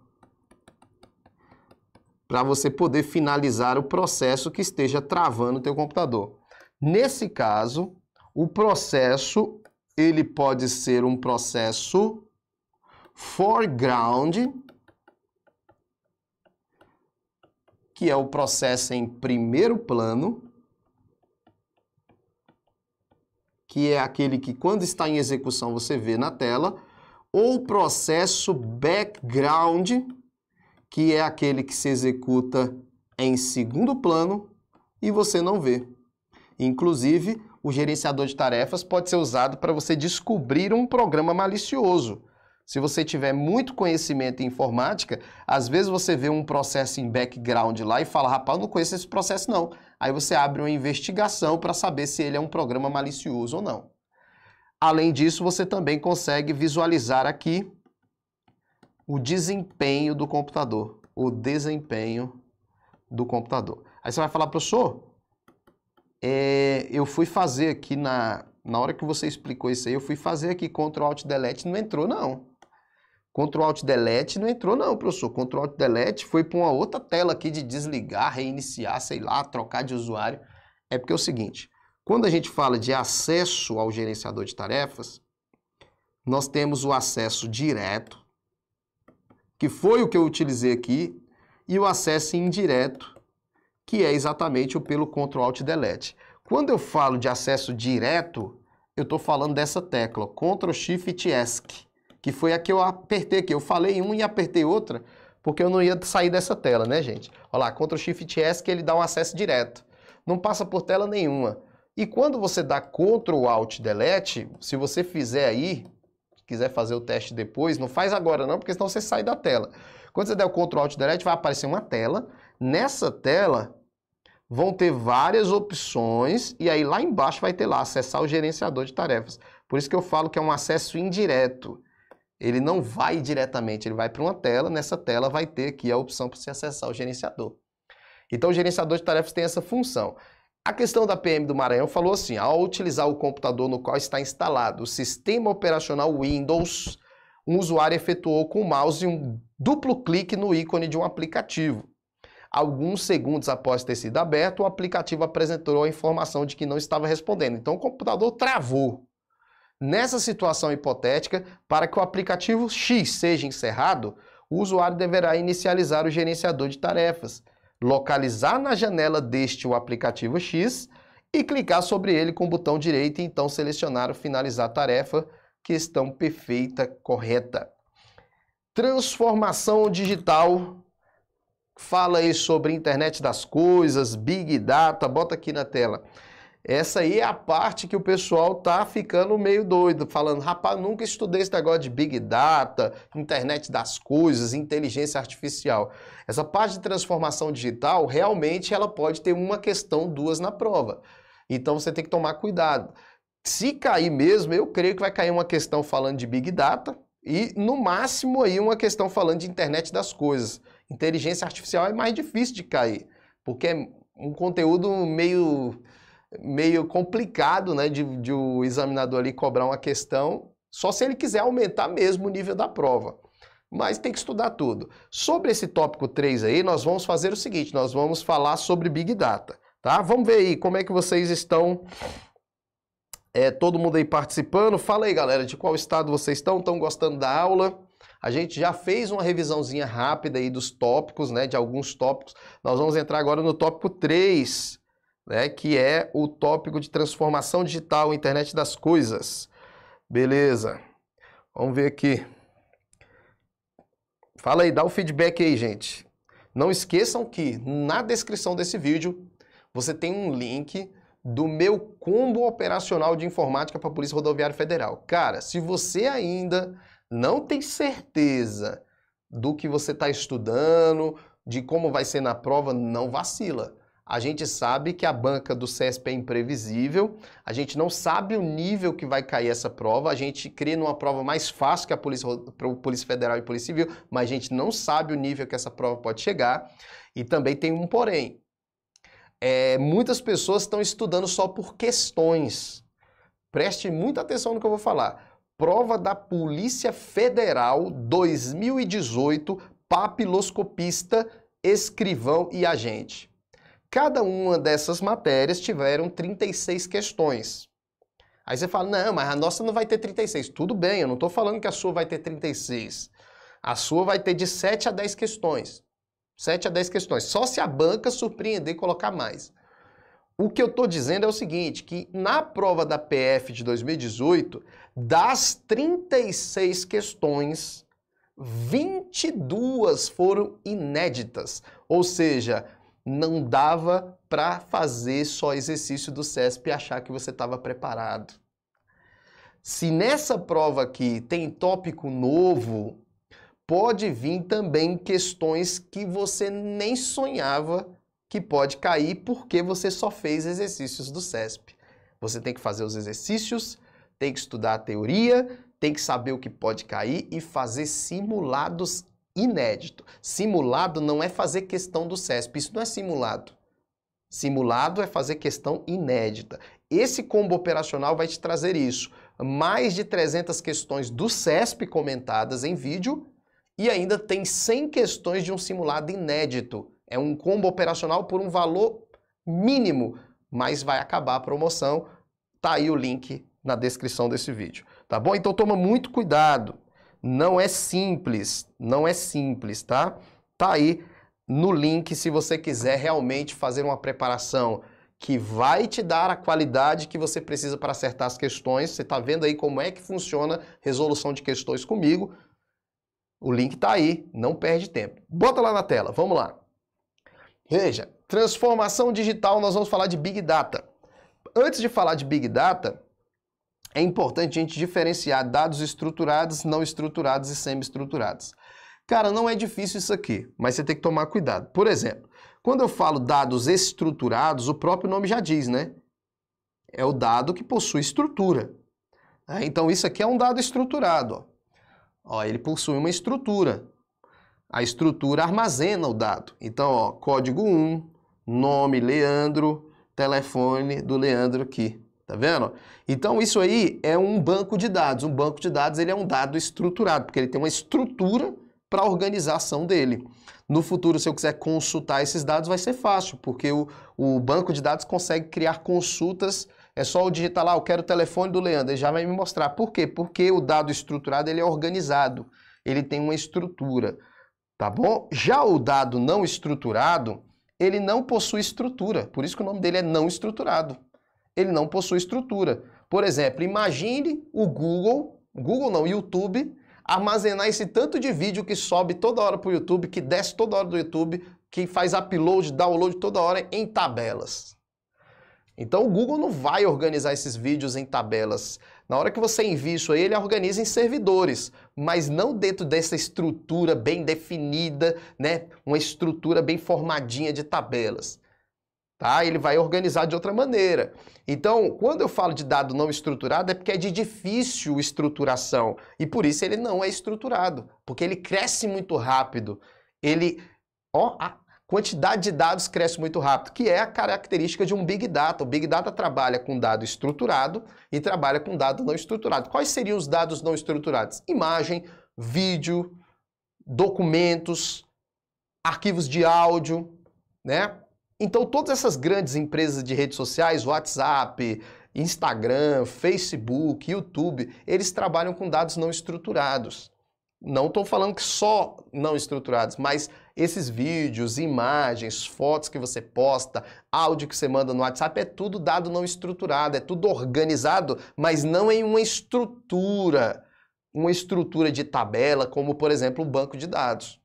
para você poder finalizar o processo que esteja travando o teu computador. Nesse caso, o processo ele pode ser um processo foreground, que é o processo em primeiro plano, que é aquele que quando está em execução você vê na tela, ou processo background, que é aquele que se executa em segundo plano e você não vê. Inclusive, o gerenciador de tarefas pode ser usado para você descobrir um programa malicioso. Se você tiver muito conhecimento em informática, às vezes você vê um processo em background lá e fala, rapaz, não conheço esse processo não. Aí você abre uma investigação para saber se ele é um programa malicioso ou não. Além disso, você também consegue visualizar aqui o desempenho do computador. O desempenho do computador. Aí você vai falar, professor, é, eu fui fazer aqui na. Na hora que você explicou isso aí, eu fui fazer aqui Ctrl Alt Delete, não entrou, não. Ctrl Alt Delete não entrou, não, professor. Ctrl Alt Delete foi para uma outra tela aqui de desligar, reiniciar, sei lá, trocar de usuário. É porque é o seguinte: quando a gente fala de acesso ao gerenciador de tarefas, nós temos o acesso direto, que foi o que eu utilizei aqui, e o acesso indireto, que é exatamente o pelo Ctrl Alt Delete. Quando eu falo de acesso direto, eu estou falando dessa tecla, Ctrl Shift ESC, que foi a que eu apertei aqui. Eu falei um e apertei outra, porque eu não ia sair dessa tela, né, gente? Olha lá, Ctrl Shift ESC, ele dá um acesso direto. Não passa por tela nenhuma. E quando você dá Ctrl Alt Delete, se você fizer aí, quiser fazer o teste depois, não faz agora não, porque senão você sai da tela. Quando você der o Ctrl Alt Delete, vai aparecer uma tela Nessa tela vão ter várias opções e aí lá embaixo vai ter lá acessar o gerenciador de tarefas. Por isso que eu falo que é um acesso indireto. Ele não vai diretamente, ele vai para uma tela, nessa tela vai ter aqui a opção para você acessar o gerenciador. Então o gerenciador de tarefas tem essa função. A questão da PM do Maranhão falou assim: ao utilizar o computador no qual está instalado o sistema operacional Windows, um usuário efetuou com o mouse um duplo clique no ícone de um aplicativo. Alguns segundos após ter sido aberto, o aplicativo apresentou a informação de que não estava respondendo. Então o computador travou. Nessa situação hipotética, para que o aplicativo X seja encerrado, o usuário deverá inicializar o gerenciador de tarefas, localizar na janela deste o aplicativo X e clicar sobre ele com o botão direito e então selecionar o finalizar tarefa, questão perfeita, correta. Transformação digital fala aí sobre internet das coisas, big data, bota aqui na tela. Essa aí é a parte que o pessoal tá ficando meio doido, falando, rapaz, nunca estudei esse negócio de Big Data, internet das coisas, inteligência artificial. Essa parte de transformação digital, realmente, ela pode ter uma questão, duas na prova. Então, você tem que tomar cuidado. Se cair mesmo, eu creio que vai cair uma questão falando de Big Data e, no máximo, aí uma questão falando de internet das coisas. Inteligência artificial é mais difícil de cair, porque é um conteúdo meio, meio complicado, né? De, de o examinador ali cobrar uma questão, só se ele quiser aumentar mesmo o nível da prova mas tem que estudar tudo. Sobre esse tópico 3 aí, nós vamos fazer o seguinte, nós vamos falar sobre Big Data, tá? Vamos ver aí como é que vocês estão, é, todo mundo aí participando. Fala aí, galera, de qual estado vocês estão, estão gostando da aula? A gente já fez uma revisãozinha rápida aí dos tópicos, né, de alguns tópicos. Nós vamos entrar agora no tópico 3, né, que é o tópico de transformação digital, internet das coisas. Beleza. Vamos ver aqui. Fala aí, dá o feedback aí, gente. Não esqueçam que na descrição desse vídeo você tem um link do meu combo operacional de informática para a Polícia Rodoviária Federal. Cara, se você ainda não tem certeza do que você está estudando, de como vai ser na prova, não vacila. A gente sabe que a banca do CESP é imprevisível, a gente não sabe o nível que vai cair essa prova, a gente crê numa prova mais fácil que a Polícia, Polícia Federal e Polícia Civil, mas a gente não sabe o nível que essa prova pode chegar. E também tem um porém. É, muitas pessoas estão estudando só por questões. Preste muita atenção no que eu vou falar prova da Polícia Federal 2018 papiloscopista, escrivão e agente. Cada uma dessas matérias tiveram 36 questões. Aí você fala, não, mas a nossa não vai ter 36. Tudo bem, eu não estou falando que a sua vai ter 36. A sua vai ter de 7 a 10 questões. 7 a 10 questões. Só se a banca surpreender e colocar mais. O que eu estou dizendo é o seguinte, que na prova da PF de 2018, das 36 questões, 22 foram inéditas, ou seja, não dava para fazer só exercício do CESP e achar que você estava preparado. Se nessa prova aqui tem tópico novo, pode vir também questões que você nem sonhava que pode cair porque você só fez exercícios do CESP. Você tem que fazer os exercícios, tem que estudar a teoria, tem que saber o que pode cair e fazer simulados inédito. Simulado não é fazer questão do CESP, isso não é simulado. Simulado é fazer questão inédita. Esse combo operacional vai te trazer isso. Mais de 300 questões do CESP comentadas em vídeo e ainda tem 100 questões de um simulado inédito. É um combo operacional por um valor mínimo, mas vai acabar a promoção. Tá aí o link na descrição desse vídeo, tá bom? Então toma muito cuidado. Não é simples, não é simples, tá? Tá aí no link se você quiser realmente fazer uma preparação que vai te dar a qualidade que você precisa para acertar as questões. Você está vendo aí como é que funciona resolução de questões comigo. O link está aí, não perde tempo. Bota lá na tela, vamos lá. Veja, transformação digital, nós vamos falar de Big Data. Antes de falar de Big Data, é importante a gente diferenciar dados estruturados, não estruturados e semi-estruturados. Cara, não é difícil isso aqui, mas você tem que tomar cuidado. Por exemplo, quando eu falo dados estruturados, o próprio nome já diz, né? É o dado que possui estrutura. Ah, então, isso aqui é um dado estruturado. Ó. Ó, ele possui uma estrutura a estrutura armazena o dado. Então, ó, código 1, nome Leandro, telefone do Leandro aqui. Tá vendo? Então, isso aí é um banco de dados. Um banco de dados ele é um dado estruturado, porque ele tem uma estrutura para a organização dele. No futuro, se eu quiser consultar esses dados, vai ser fácil, porque o, o banco de dados consegue criar consultas. É só eu digitar lá, eu quero o telefone do Leandro, ele já vai me mostrar. Por quê? Porque o dado estruturado ele é organizado, ele tem uma estrutura tá bom? Já o dado não estruturado, ele não possui estrutura, por isso que o nome dele é não estruturado. Ele não possui estrutura. Por exemplo, imagine o Google, Google não, YouTube, armazenar esse tanto de vídeo que sobe toda hora para o YouTube, que desce toda hora do YouTube, que faz upload, download toda hora em tabelas. Então o Google não vai organizar esses vídeos em tabelas. Na hora que você envia isso aí, ele organiza em servidores, mas não dentro dessa estrutura bem definida, né? Uma estrutura bem formadinha de tabelas. Tá? Ele vai organizar de outra maneira. Então, quando eu falo de dado não estruturado, é porque é de difícil estruturação. E por isso ele não é estruturado, porque ele cresce muito rápido. Ele. Ó, oh, quantidade de dados cresce muito rápido, que é a característica de um Big Data. O Big Data trabalha com dado estruturado e trabalha com dado não estruturado. Quais seriam os dados não estruturados? Imagem, vídeo, documentos, arquivos de áudio, né? Então, todas essas grandes empresas de redes sociais, WhatsApp, Instagram, Facebook, YouTube, eles trabalham com dados não estruturados. Não estou falando que só não estruturados, mas esses vídeos, imagens, fotos que você posta, áudio que você manda no WhatsApp, é tudo dado não estruturado, é tudo organizado, mas não em uma estrutura, uma estrutura de tabela, como por exemplo o banco de dados.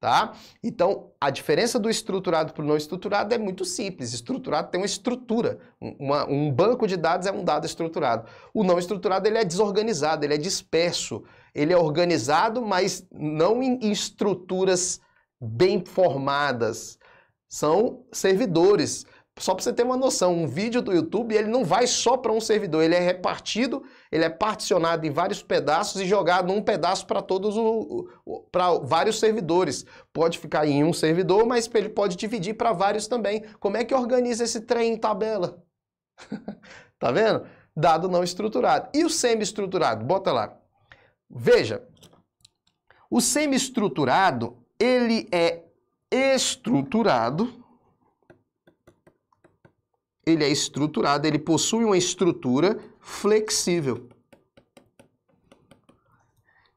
Tá? Então, a diferença do estruturado para o não estruturado é muito simples. Estruturado tem uma estrutura. Uma, um banco de dados é um dado estruturado. O não estruturado ele é desorganizado, ele é disperso. Ele é organizado, mas não em estruturas bem formadas. São servidores. Só para você ter uma noção, um vídeo do YouTube ele não vai só para um servidor, ele é repartido, ele é particionado em vários pedaços e jogado um pedaço para todos para vários servidores. Pode ficar em um servidor, mas ele pode dividir para vários também. Como é que organiza esse trem em tabela? tá vendo? Dado não estruturado. E o semi-estruturado? Bota lá. Veja, o semi-estruturado ele é estruturado, ele é estruturado, ele possui uma estrutura flexível.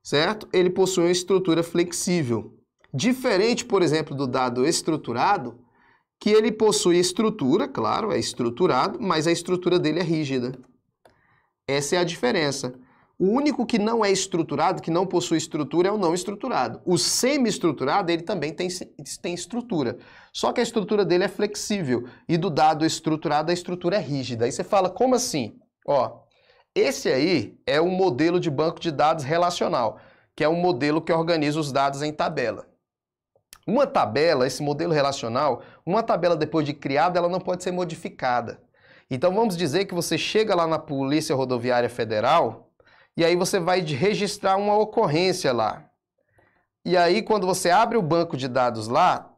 Certo? Ele possui uma estrutura flexível. Diferente, por exemplo, do dado estruturado, que ele possui estrutura, claro, é estruturado, mas a estrutura dele é rígida. Essa é a diferença. O único que não é estruturado, que não possui estrutura, é o não estruturado. O semi-estruturado, ele também tem, tem estrutura. Só que a estrutura dele é flexível. E do dado estruturado, a estrutura é rígida. Aí você fala, como assim? Ó, esse aí é um modelo de banco de dados relacional, que é um modelo que organiza os dados em tabela. Uma tabela, esse modelo relacional, uma tabela depois de criada, ela não pode ser modificada. Então vamos dizer que você chega lá na Polícia Rodoviária Federal e aí você vai registrar uma ocorrência lá. E aí, quando você abre o banco de dados lá,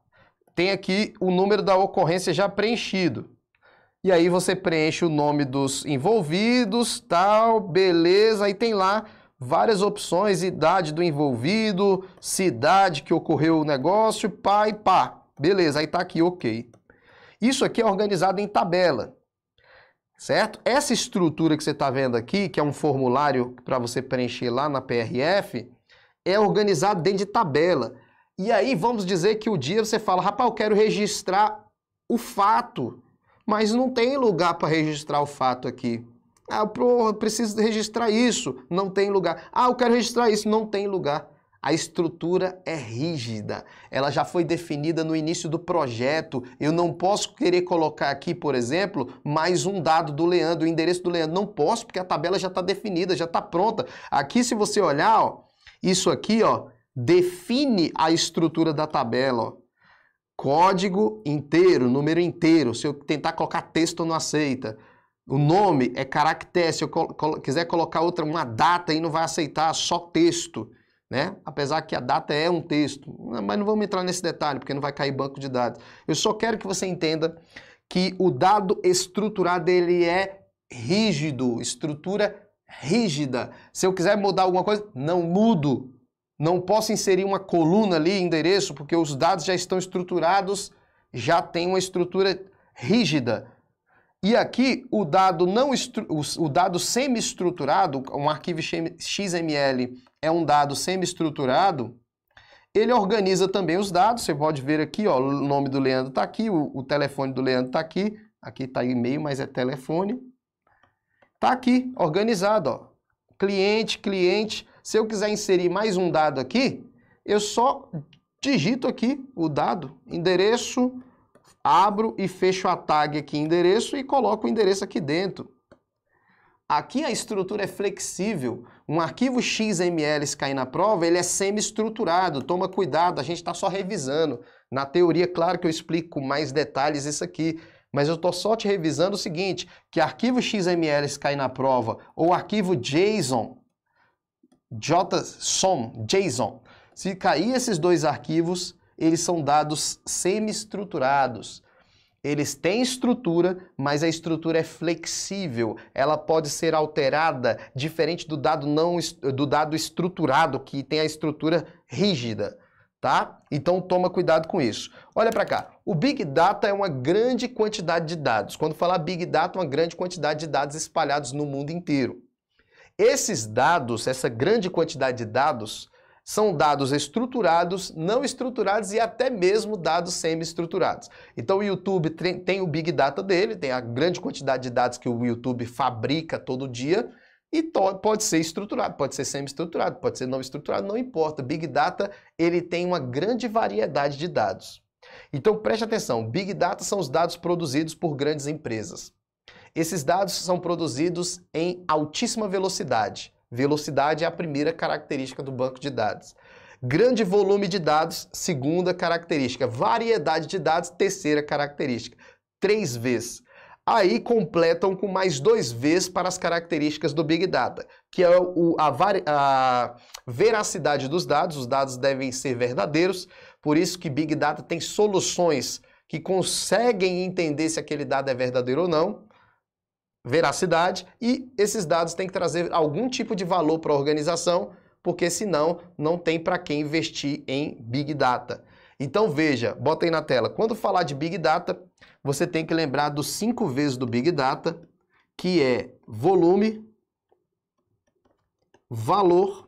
tem aqui o número da ocorrência já preenchido. E aí você preenche o nome dos envolvidos, tal, beleza, aí tem lá várias opções, idade do envolvido, cidade que ocorreu o negócio, pá e pá. Beleza, aí tá aqui, ok. Isso aqui é organizado em tabela certo? Essa estrutura que você está vendo aqui, que é um formulário para você preencher lá na PRF, é organizado dentro de tabela. E aí vamos dizer que o dia você fala, rapaz, eu quero registrar o fato, mas não tem lugar para registrar o fato aqui. Ah, eu preciso registrar isso, não tem lugar. Ah, eu quero registrar isso, não tem lugar. A estrutura é rígida, ela já foi definida no início do projeto. Eu não posso querer colocar aqui, por exemplo, mais um dado do Leandro, o endereço do Leandro. Não posso, porque a tabela já está definida, já está pronta. Aqui, se você olhar, ó, isso aqui ó, define a estrutura da tabela. Ó. Código inteiro, número inteiro. Se eu tentar colocar texto, não aceita. O nome é caractere. Se eu col quiser colocar outra, uma data, aí não vai aceitar, só texto né? Apesar que a data é um texto, ah, mas não vamos entrar nesse detalhe, porque não vai cair banco de dados. Eu só quero que você entenda que o dado estruturado ele é rígido, estrutura rígida. Se eu quiser mudar alguma coisa, não mudo. Não posso inserir uma coluna ali, endereço, porque os dados já estão estruturados, já tem uma estrutura rígida. E aqui o dado não o dado semi-estruturado, um arquivo XML é um dado semi-estruturado, ele organiza também os dados. Você pode ver aqui, ó, o nome do Leandro está aqui, o, o, telefone do Leandro está aqui. Aqui está e-mail, mas é telefone. Está aqui, organizado. Ó. Cliente, cliente. Se eu quiser inserir mais um dado aqui, eu só digito aqui o dado, endereço, abro e fecho a tag aqui, endereço, e coloco o endereço aqui dentro. Aqui a estrutura é flexível. Um arquivo XML, se cair na prova, ele é semi-estruturado. Toma cuidado, a gente está só revisando. Na teoria, claro que eu explico com mais detalhes isso aqui, mas eu estou só te revisando o seguinte, que arquivo XML, se cair na prova, ou arquivo JSON, JSON, JSON, se cair esses dois arquivos, eles são dados semi-estruturados. Eles têm estrutura, mas a estrutura é flexível, ela pode ser alterada, diferente do dado não do dado estruturado que tem a estrutura rígida, tá? Então toma cuidado com isso. Olha para cá. O Big Data é uma grande quantidade de dados. Quando falar Big Data, uma grande quantidade de dados espalhados no mundo inteiro. Esses dados, essa grande quantidade de dados, são dados estruturados, não estruturados e até mesmo dados semi-estruturados. Então o YouTube tem o Big Data dele, tem a grande quantidade de dados que o YouTube fabrica todo dia e pode ser estruturado, pode ser semi-estruturado, pode ser não estruturado, não importa. Big Data, ele tem uma grande variedade de dados. Então preste atenção, Big Data são os dados produzidos por grandes empresas. Esses dados são produzidos em altíssima velocidade. Velocidade é a primeira característica do banco de dados. Grande volume de dados, segunda característica. Variedade de dados, terceira característica. Três vezes. Aí completam com mais dois Vs para as características do Big Data, que é o, a, a veracidade dos dados, os dados devem ser verdadeiros, por isso que Big Data tem soluções que conseguem entender se aquele dado é verdadeiro ou não veracidade e esses dados têm que trazer algum tipo de valor para a organização, porque senão não tem para quem investir em Big Data. Então veja, bota aí na tela, quando falar de Big Data, você tem que lembrar dos cinco vezes do Big Data, que é volume, valor,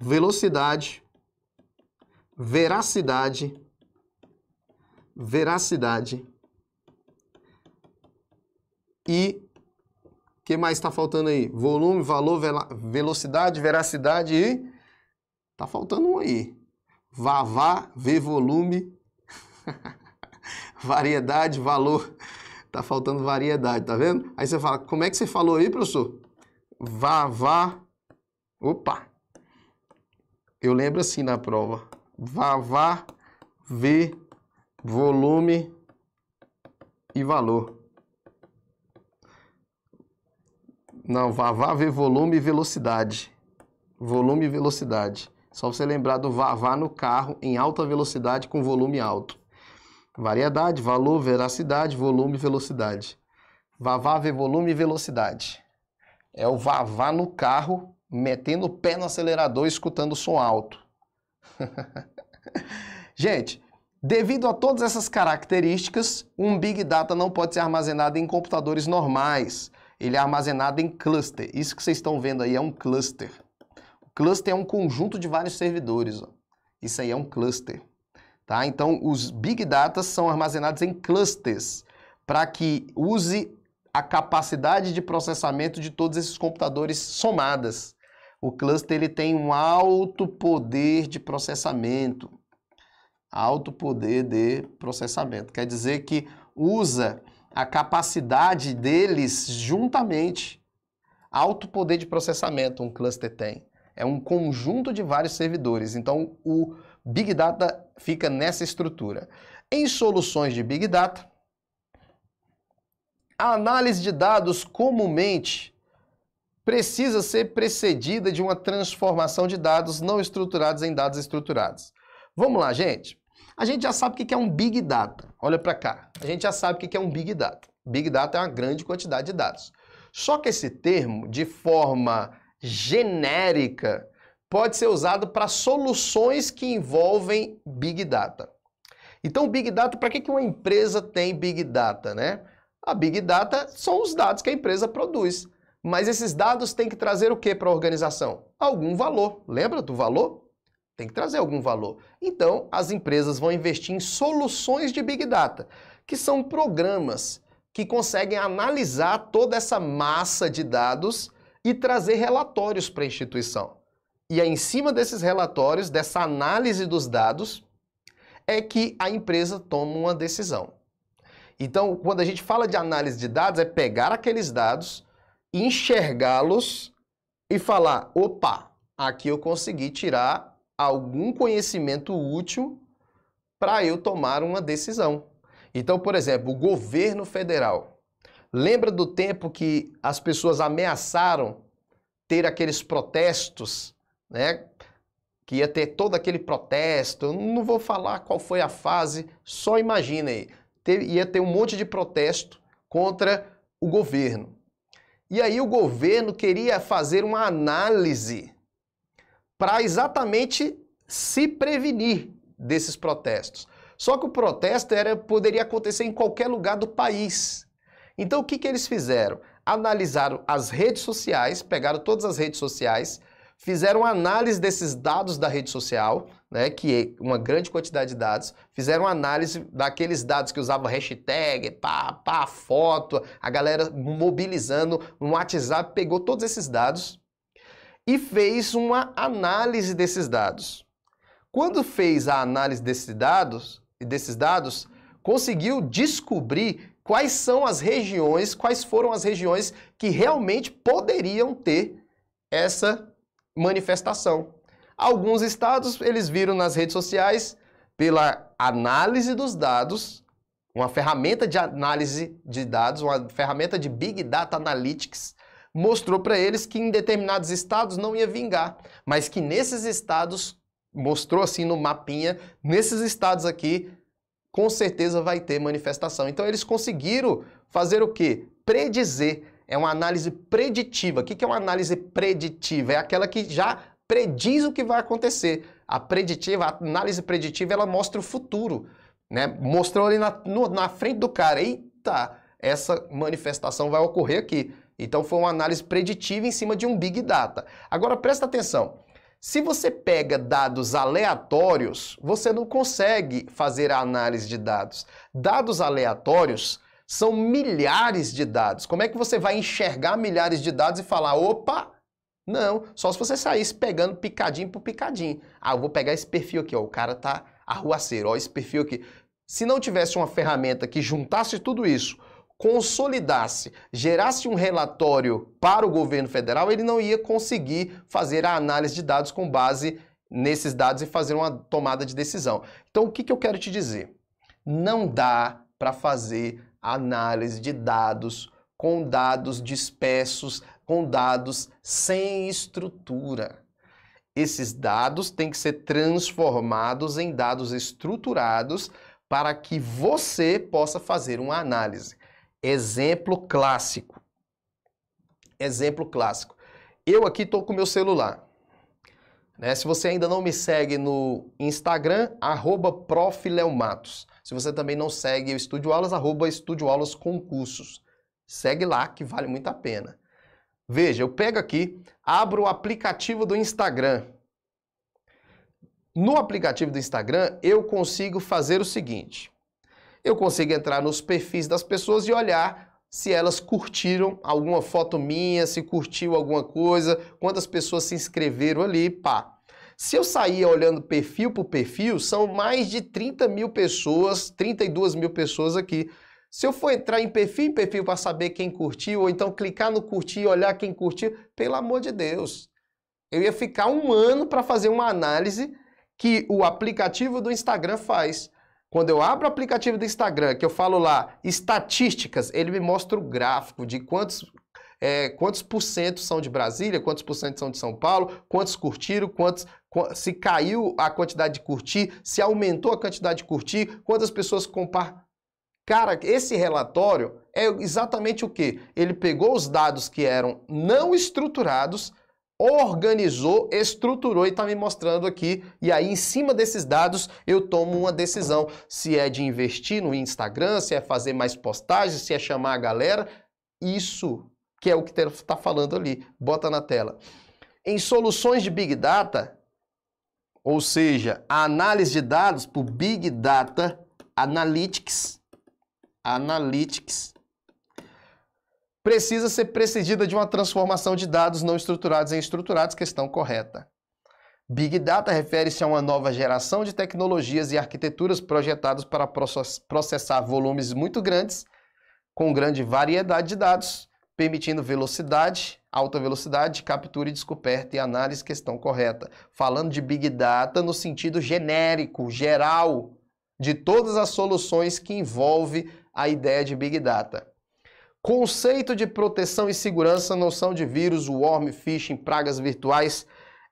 velocidade, veracidade, veracidade e o que mais está faltando aí? Volume, valor, velocidade, veracidade e. Tá faltando um aí. Vavá, V volume, variedade, valor. Tá faltando variedade, tá vendo? Aí você fala, como é que você falou aí, professor? Vavá. Opa! Eu lembro assim na prova. Vavá, V, volume e valor. Não, vavá vê volume e velocidade. Volume e velocidade. Só você lembrar do vavá no carro em alta velocidade com volume alto. Variedade, valor, veracidade, volume e velocidade. Vavá vê volume e velocidade. É o vavá no carro metendo o pé no acelerador escutando o som alto. Gente, devido a todas essas características, um Big Data não pode ser armazenado em computadores normais ele é armazenado em cluster. Isso que vocês estão vendo aí é um cluster. O cluster é um conjunto de vários servidores. Ó. Isso aí é um cluster. Tá? Então, os Big Data são armazenados em clusters para que use a capacidade de processamento de todos esses computadores somadas. O cluster ele tem um alto poder de processamento. Alto poder de processamento. Quer dizer que usa a capacidade deles juntamente. Alto poder de processamento um cluster tem. É um conjunto de vários servidores. Então, o Big Data fica nessa estrutura. Em soluções de Big Data, a análise de dados comumente precisa ser precedida de uma transformação de dados não estruturados em dados estruturados. Vamos lá, gente. A gente já sabe o que é um Big Data. Olha para cá. A gente já sabe o que é um Big Data. Big Data é uma grande quantidade de dados. Só que esse termo, de forma genérica, pode ser usado para soluções que envolvem Big Data. Então, Big Data, para que, que uma empresa tem Big Data, né? A Big Data são os dados que a empresa produz. Mas esses dados têm que trazer o que para a organização? Algum valor. Lembra do valor? Tem que trazer algum valor. Então, as empresas vão investir em soluções de Big Data, que são programas que conseguem analisar toda essa massa de dados e trazer relatórios para a instituição. E é em cima desses relatórios, dessa análise dos dados, é que a empresa toma uma decisão. Então, quando a gente fala de análise de dados, é pegar aqueles dados, enxergá-los e falar: opa, aqui eu consegui tirar algum conhecimento útil para eu tomar uma decisão. Então, por exemplo, o governo federal. Lembra do tempo que as pessoas ameaçaram ter aqueles protestos, né? Que ia ter todo aquele protesto. não vou falar qual foi a fase, só imagina aí. ia ter um monte de protesto contra o governo. E aí o governo queria fazer uma análise para exatamente se prevenir desses protestos. Só que o protesto era, poderia acontecer em qualquer lugar do país. Então o que, que eles fizeram? Analisaram as redes sociais, pegaram todas as redes sociais, fizeram análise desses dados da rede social, né, que é uma grande quantidade de dados, fizeram análise daqueles dados que usava hashtag, pá, pá, foto, a galera mobilizando no WhatsApp, pegou todos esses dados e fez uma análise desses dados. Quando fez a análise desses dados e desses dados, conseguiu descobrir quais são as regiões, quais foram as regiões que realmente poderiam ter essa manifestação. Alguns estados eles viram nas redes sociais pela análise dos dados, uma ferramenta de análise de dados, uma ferramenta de Big Data Analytics, mostrou para eles que em determinados estados não ia vingar, mas que nesses estados, mostrou assim no mapinha, nesses estados aqui, com certeza vai ter manifestação. Então eles conseguiram fazer o quê? Predizer. É uma análise preditiva. O que é uma análise preditiva? É aquela que já prediz o que vai acontecer. A preditiva, a análise preditiva, ela mostra o futuro. Né? Mostrou ali na, no, na frente do cara, eita, essa manifestação vai ocorrer aqui. Então foi uma análise preditiva em cima de um Big Data. Agora presta atenção. Se você pega dados aleatórios, você não consegue fazer a análise de dados. Dados aleatórios são milhares de dados. Como é que você vai enxergar milhares de dados e falar, opa, não, só se você saísse pegando picadinho por picadinho. Ah, eu vou pegar esse perfil aqui, ó, o cara tá arruaceiro, ó, esse perfil aqui. Se não tivesse uma ferramenta que juntasse tudo isso consolidasse, gerasse um relatório para o governo federal, ele não ia conseguir fazer a análise de dados com base nesses dados e fazer uma tomada de decisão. Então, o que, que eu quero te dizer? Não dá para fazer análise de dados com dados dispersos, com dados sem estrutura. Esses dados têm que ser transformados em dados estruturados para que você possa fazer uma análise. Exemplo clássico. Exemplo clássico. Eu aqui estou com meu celular. Né? Se você ainda não me segue no Instagram, arroba Se você também não segue o Estúdio Aulas, arroba Estúdio Aulas Concursos. Segue lá que vale muito a pena. Veja, eu pego aqui, abro o aplicativo do Instagram. No aplicativo do Instagram, eu consigo fazer o seguinte eu consigo entrar nos perfis das pessoas e olhar se elas curtiram alguma foto minha, se curtiu alguma coisa, quantas pessoas se inscreveram ali, pá. Se eu sair olhando perfil por perfil, são mais de 30 mil pessoas, 32 mil pessoas aqui. Se eu for entrar em perfil em perfil para saber quem curtiu, ou então clicar no curtir e olhar quem curtiu, pelo amor de Deus, eu ia ficar um ano para fazer uma análise que o aplicativo do Instagram faz. Quando eu abro o aplicativo do Instagram, que eu falo lá estatísticas, ele me mostra o gráfico de quantos, é, quantos por cento são de Brasília, quantos por cento são de São Paulo, quantos curtiram, quantos se caiu a quantidade de curtir, se aumentou a quantidade de curtir, quantas pessoas compartilharam. Cara, esse relatório é exatamente o que? Ele pegou os dados que eram não estruturados organizou, estruturou e está me mostrando aqui. E aí, em cima desses dados, eu tomo uma decisão: se é de investir no Instagram, se é fazer mais postagens, se é chamar a galera. Isso que é o que está falando ali. Bota na tela. Em soluções de Big Data, ou seja, a análise de dados por Big Data Analytics. Analytics precisa ser precedida de uma transformação de dados não estruturados em estruturados, questão correta. Big Data refere-se a uma nova geração de tecnologias e arquiteturas projetadas para processar volumes muito grandes, com grande variedade de dados, permitindo velocidade, alta velocidade, captura e descoberta e análise, questão correta. Falando de Big Data no sentido genérico, geral, de todas as soluções que envolve a ideia de Big Data. Conceito de proteção e segurança, noção de vírus, worm, phishing, pragas virtuais,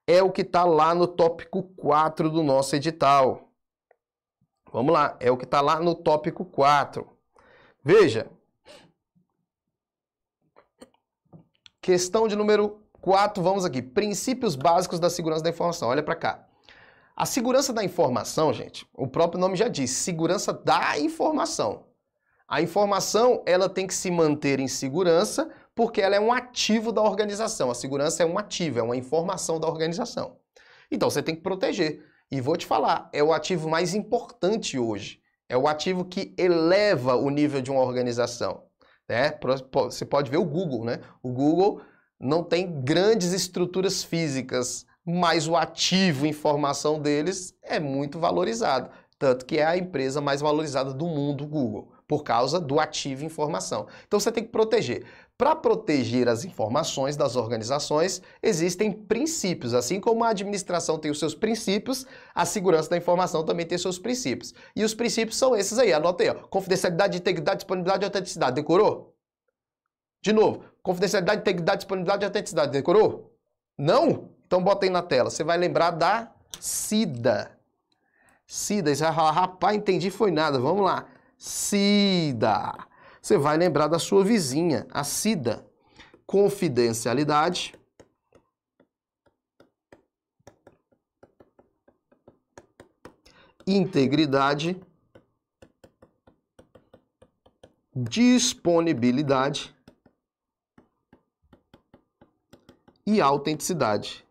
é o que está lá no tópico 4 do nosso edital. Vamos lá, é o que está lá no tópico 4. Veja. Questão de número 4, vamos aqui. Princípios básicos da segurança da informação. Olha para cá. A segurança da informação, gente, o próprio nome já diz, segurança da informação. A informação ela tem que se manter em segurança porque ela é um ativo da organização. A segurança é um ativo, é uma informação da organização. Então você tem que proteger. E vou te falar, é o ativo mais importante hoje. É o ativo que eleva o nível de uma organização. Né? Você pode ver o Google, né? O Google não tem grandes estruturas físicas, mas o ativo informação deles é muito valorizado. Tanto que é a empresa mais valorizada do mundo, o Google por causa do ativo informação. Então você tem que proteger. Para proteger as informações das organizações, existem princípios. Assim como a administração tem os seus princípios, a segurança da informação também tem seus princípios. E os princípios são esses aí, anota aí: ó. confidencialidade, integridade, disponibilidade e autenticidade. Decorou? De novo, confidencialidade, integridade, disponibilidade e autenticidade. Decorou? Não? Então bota aí na tela. Você vai lembrar da CIDA? CIDA? Você vai falar, rapaz, entendi, foi nada. Vamos lá. Cida. Você vai lembrar da sua vizinha, a Cida. Confidencialidade. Integridade. Disponibilidade. E autenticidade.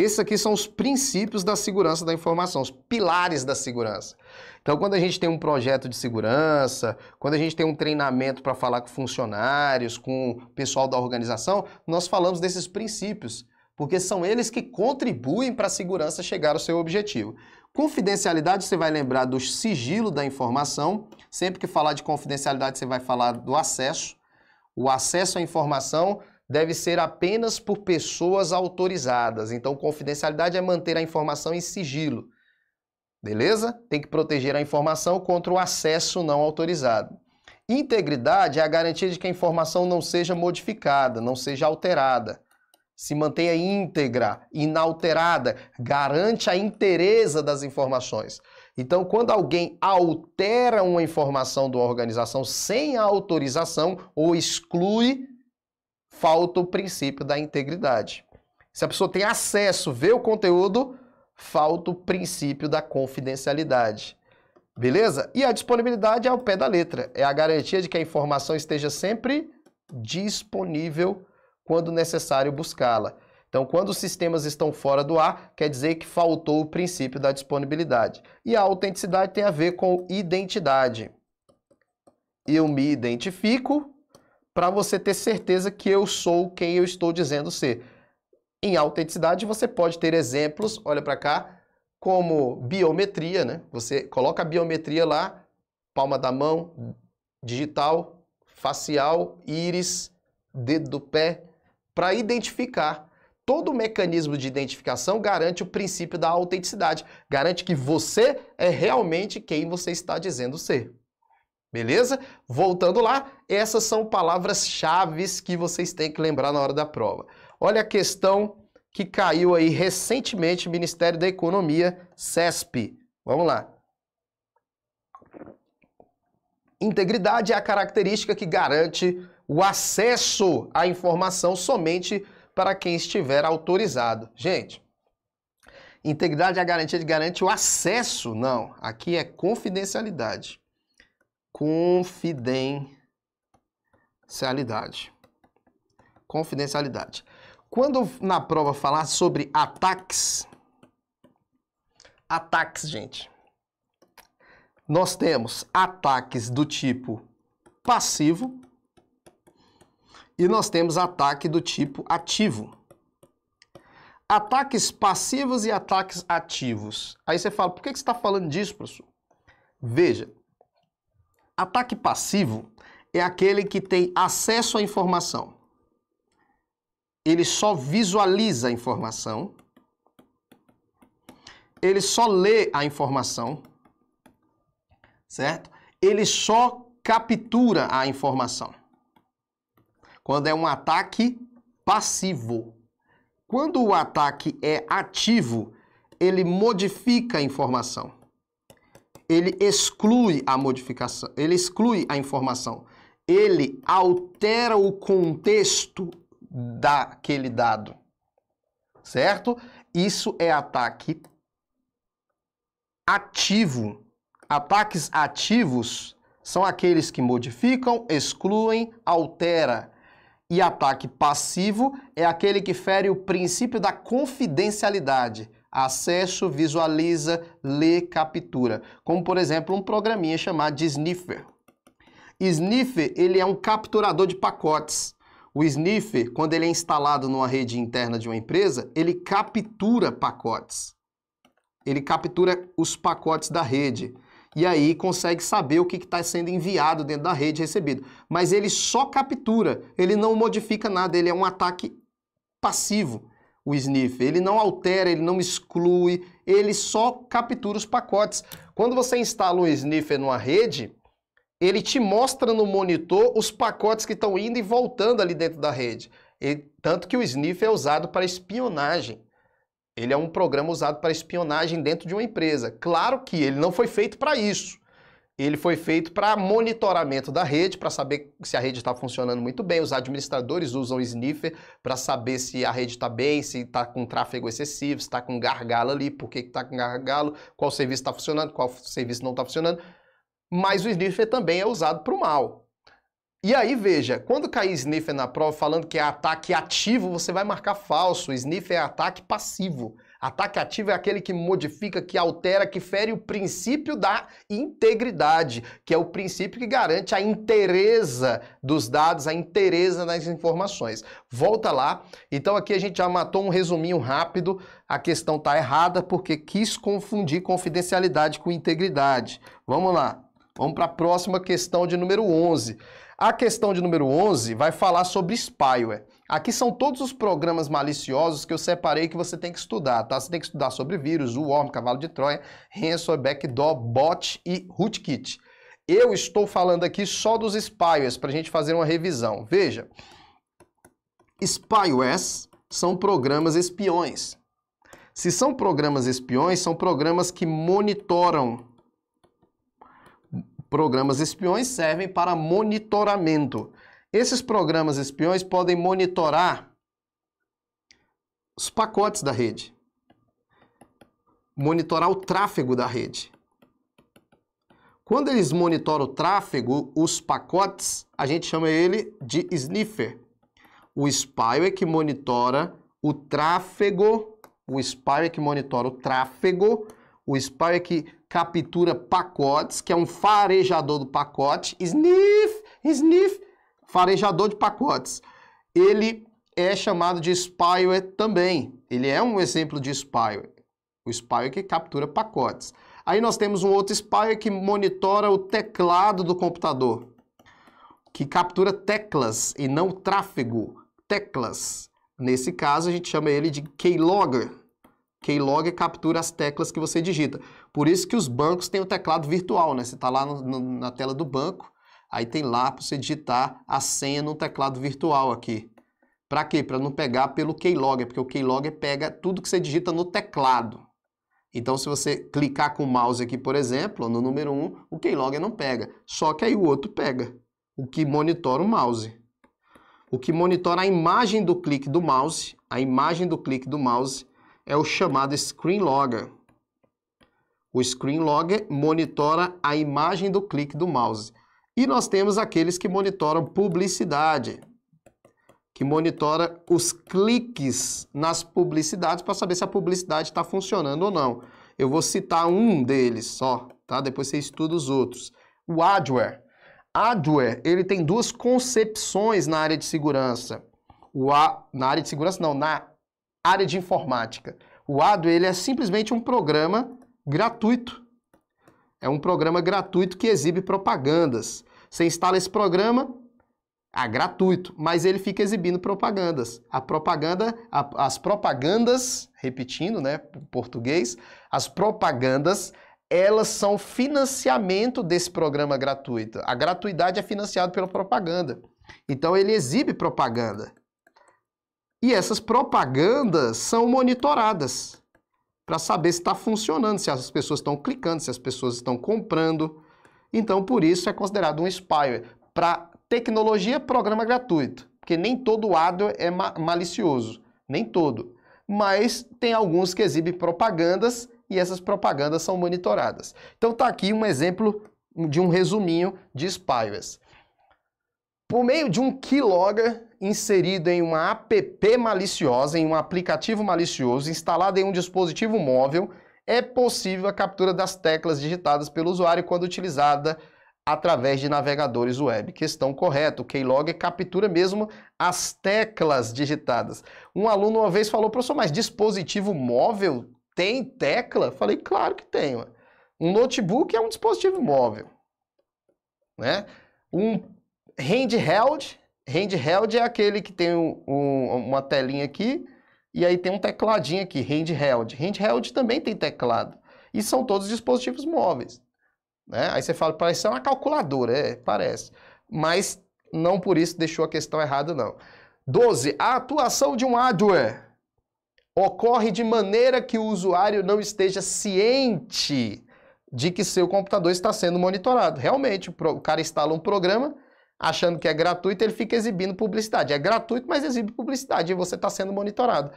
Esses aqui são os princípios da segurança da informação, os pilares da segurança. Então, quando a gente tem um projeto de segurança, quando a gente tem um treinamento para falar com funcionários, com o pessoal da organização, nós falamos desses princípios, porque são eles que contribuem para a segurança chegar ao seu objetivo. Confidencialidade, você vai lembrar do sigilo da informação. Sempre que falar de confidencialidade, você vai falar do acesso. O acesso à informação deve ser apenas por pessoas autorizadas. Então, confidencialidade é manter a informação em sigilo. Beleza? Tem que proteger a informação contra o acesso não autorizado. Integridade é a garantia de que a informação não seja modificada, não seja alterada. Se mantenha íntegra, inalterada, garante a inteireza das informações. Então, quando alguém altera uma informação de uma organização sem autorização ou exclui, falta o princípio da integridade. Se a pessoa tem acesso, vê o conteúdo, falta o princípio da confidencialidade. Beleza? E a disponibilidade é ao pé da letra. É a garantia de que a informação esteja sempre disponível quando necessário buscá-la. Então, quando os sistemas estão fora do ar, quer dizer que faltou o princípio da disponibilidade. E a autenticidade tem a ver com identidade. Eu me identifico para você ter certeza que eu sou quem eu estou dizendo ser. Em autenticidade, você pode ter exemplos, olha para cá, como biometria, né? Você coloca a biometria lá, palma da mão, digital, facial, íris, dedo do pé, para identificar. Todo o mecanismo de identificação garante o princípio da autenticidade, garante que você é realmente quem você está dizendo ser. Beleza? Voltando lá, essas são palavras-chave que vocês têm que lembrar na hora da prova. Olha a questão que caiu aí recentemente, Ministério da Economia, CESP. Vamos lá. Integridade é a característica que garante o acesso à informação somente para quem estiver autorizado. Gente, integridade é a garantia de garante o acesso. Não, aqui é confidencialidade confidencialidade. Confidencialidade. Quando na prova falar sobre ataques, ataques, gente, nós temos ataques do tipo passivo e nós temos ataque do tipo ativo. Ataques passivos e ataques ativos. Aí você fala, por que você está falando disso, professor? Veja, Ataque passivo é aquele que tem acesso à informação. Ele só visualiza a informação. Ele só lê a informação. Certo? Ele só captura a informação. Quando é um ataque passivo. Quando o ataque é ativo, ele modifica a informação ele exclui a modificação, ele exclui a informação, ele altera o contexto daquele dado, certo? Isso é ataque ativo. Ataques ativos são aqueles que modificam, excluem, altera. E ataque passivo é aquele que fere o princípio da confidencialidade acesso, visualiza, lê, captura. Como, por exemplo, um programinha chamado de Sniffer. Sniffer, ele é um capturador de pacotes. O Sniffer, quando ele é instalado numa rede interna de uma empresa, ele captura pacotes. Ele captura os pacotes da rede. E aí consegue saber o que está sendo enviado dentro da rede recebido. Mas ele só captura, ele não modifica nada, ele é um ataque passivo o sniff. Ele não altera, ele não exclui, ele só captura os pacotes. Quando você instala um sniffer numa rede, ele te mostra no monitor os pacotes que estão indo e voltando ali dentro da rede. E, tanto que o sniffer é usado para espionagem. Ele é um programa usado para espionagem dentro de uma empresa. Claro que ele não foi feito para isso ele foi feito para monitoramento da rede, para saber se a rede está funcionando muito bem. Os administradores usam o sniffer para saber se a rede está bem, se está com tráfego excessivo, se está com gargalo ali, por que está com gargalo, qual serviço está funcionando, qual serviço não está funcionando. Mas o sniffer também é usado para o mal. E aí, veja, quando cair sniffer na prova falando que é ataque ativo, você vai marcar falso. Sniffer é ataque passivo. Ataque ativo é aquele que modifica, que altera, que fere o princípio da integridade, que é o princípio que garante a inteireza dos dados, a inteireza das informações. Volta lá. Então aqui a gente já matou um resuminho rápido. A questão está errada porque quis confundir confidencialidade com integridade. Vamos lá. Vamos para a próxima questão de número 11. A questão de número 11 vai falar sobre spyware. Aqui são todos os programas maliciosos que eu separei que você tem que estudar, tá? Você tem que estudar sobre vírus, worm, cavalo de Troia, ransom, backdoor, bot e rootkit. Eu estou falando aqui só dos spywares para a gente fazer uma revisão. Veja, spywares são programas espiões. Se são programas espiões, são programas que monitoram. Programas espiões servem para monitoramento. Esses programas espiões podem monitorar os pacotes da rede, monitorar o tráfego da rede. Quando eles monitoram o tráfego, os pacotes, a gente chama ele de sniffer. O spy é que monitora o tráfego, o spy é que monitora o tráfego, o spy é que captura pacotes, que é um farejador do pacote, sniff, sniff, farejador de pacotes. Ele é chamado de spyware também. Ele é um exemplo de spyware. O spyware que captura pacotes. Aí nós temos um outro spyware que monitora o teclado do computador, que captura teclas e não tráfego, teclas. Nesse caso, a gente chama ele de keylogger. Keylogger captura as teclas que você digita. Por isso que os bancos têm o teclado virtual, né? Você está lá no, no, na tela do banco, Aí tem lá para você digitar a senha no teclado virtual aqui. Para quê? Para não pegar pelo Keylogger, porque o Keylogger pega tudo que você digita no teclado. Então, se você clicar com o mouse aqui, por exemplo, no número 1, o Keylogger não pega. Só que aí o outro pega, o que monitora o mouse. O que monitora a imagem do clique do mouse, a imagem do clique do mouse, é o chamado Screen Logger. O Screen Logger monitora a imagem do clique do mouse. E nós temos aqueles que monitoram publicidade, que monitora os cliques nas publicidades para saber se a publicidade está funcionando ou não. Eu vou citar um deles só, tá? Depois você estuda os outros. O adware. Adware, ele tem duas concepções na área de segurança. O a, na área de segurança não, na área de informática. O adware, ele é simplesmente um programa gratuito é um programa gratuito que exibe propagandas. Você instala esse programa, é gratuito, mas ele fica exibindo propagandas. A propaganda, a, as propagandas, repetindo, né, português, as propagandas, elas são financiamento desse programa gratuito. A gratuidade é financiada pela propaganda. Então ele exibe propaganda. E essas propagandas são monitoradas para saber se está funcionando, se as pessoas estão clicando, se as pessoas estão comprando. Então, por isso é considerado um spyware. Para tecnologia, programa gratuito, porque nem todo ad é ma malicioso, nem todo. Mas tem alguns que exibem propagandas e essas propagandas são monitoradas. Então está aqui um exemplo de um resuminho de spywares. Por meio de um keylogger inserido em uma app maliciosa, em um aplicativo malicioso, instalado em um dispositivo móvel, é possível a captura das teclas digitadas pelo usuário quando utilizada através de navegadores web. Questão correta, o Keylogger captura mesmo as teclas digitadas. Um aluno uma vez falou, professor, mas dispositivo móvel tem tecla? Falei, claro que tem. Um notebook é um dispositivo móvel. Né? Um handheld, handheld é aquele que tem um, um, uma telinha aqui e aí tem um tecladinho aqui, handheld. Handheld também tem teclado. E são todos dispositivos móveis. Né? Aí você fala, parece é uma calculadora, é, parece. Mas não por isso deixou a questão errada, não. 12. A atuação de um hardware ocorre de maneira que o usuário não esteja ciente de que seu computador está sendo monitorado. Realmente, o cara instala um programa achando que é gratuito, ele fica exibindo publicidade. É gratuito, mas exibe publicidade e você está sendo monitorado.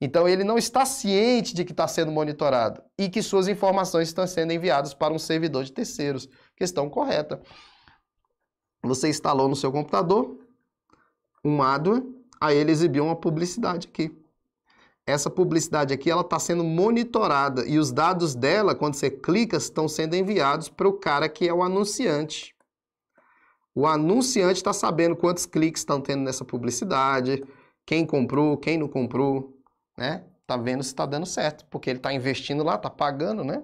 Então ele não está ciente de que está sendo monitorado e que suas informações estão sendo enviadas para um servidor de terceiros. Questão correta. Você instalou no seu computador um AdWord, aí ele exibiu uma publicidade aqui. Essa publicidade aqui ela está sendo monitorada e os dados dela, quando você clica, estão sendo enviados para o cara que é o anunciante. O anunciante está sabendo quantos cliques estão tendo nessa publicidade, quem comprou, quem não comprou, né? Tá vendo se está dando certo, porque ele está investindo lá, está pagando, né?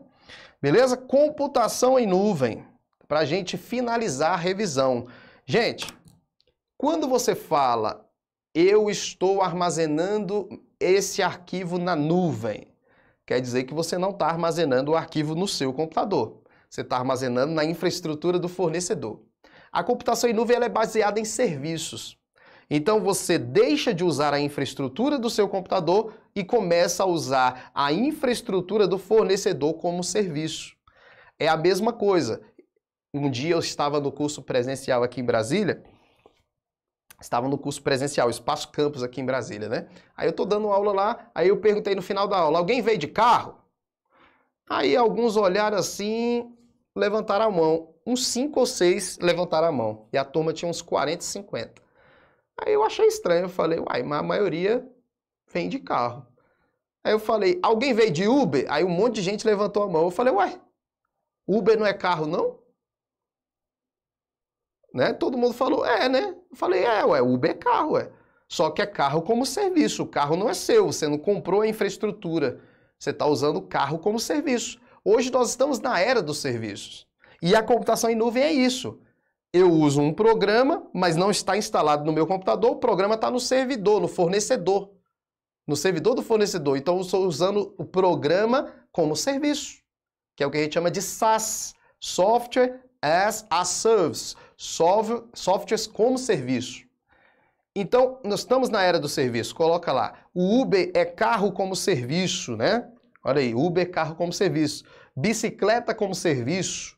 Beleza? Computação em nuvem, para a gente finalizar a revisão. Gente, quando você fala, eu estou armazenando esse arquivo na nuvem, quer dizer que você não está armazenando o arquivo no seu computador. Você está armazenando na infraestrutura do fornecedor. A computação em nuvem é baseada em serviços. Então você deixa de usar a infraestrutura do seu computador e começa a usar a infraestrutura do fornecedor como serviço. É a mesma coisa. Um dia eu estava no curso presencial aqui em Brasília, estava no curso presencial, Espaço Campus aqui em Brasília, né? Aí eu tô dando aula lá, aí eu perguntei no final da aula, alguém veio de carro? Aí alguns olharam assim, levantaram a mão uns 5 ou 6 levantaram a mão. E a turma tinha uns 40, 50. Aí eu achei estranho, eu falei, uai, mas a maioria vem de carro. Aí eu falei, alguém veio de Uber? Aí um monte de gente levantou a mão. Eu falei, uai, Uber não é carro, não? Né? Todo mundo falou, é, né? Eu falei, é, ué, Uber é carro, ué. Só que é carro como serviço. O carro não é seu, você não comprou a infraestrutura. Você está usando o carro como serviço. Hoje nós estamos na era dos serviços. E a computação em nuvem é isso. Eu uso um programa, mas não está instalado no meu computador, o programa está no servidor, no fornecedor. No servidor do fornecedor. Então eu estou usando o programa como serviço, que é o que a gente chama de SaaS Software as a Service softwares como serviço. Então, nós estamos na era do serviço. Coloca lá. O Uber é carro como serviço, né? Olha aí, Uber é carro como serviço. Bicicleta como serviço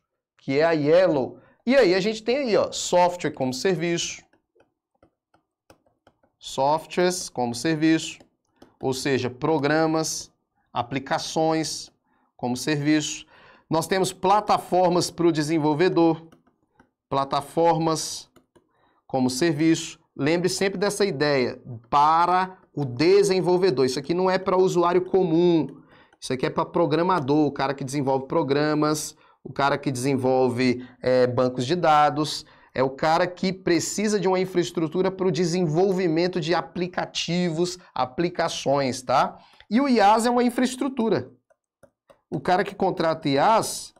que é a Yellow. E aí a gente tem aí, ó, software como serviço, softwares como serviço, ou seja, programas, aplicações como serviço. Nós temos plataformas para o desenvolvedor, plataformas como serviço. Lembre sempre dessa ideia, para o desenvolvedor. Isso aqui não é para usuário comum, isso aqui é para programador, o cara que desenvolve programas, o cara que desenvolve é, bancos de dados, é o cara que precisa de uma infraestrutura para o desenvolvimento de aplicativos, aplicações, tá? E o IaaS é uma infraestrutura. O cara que contrata IaaS,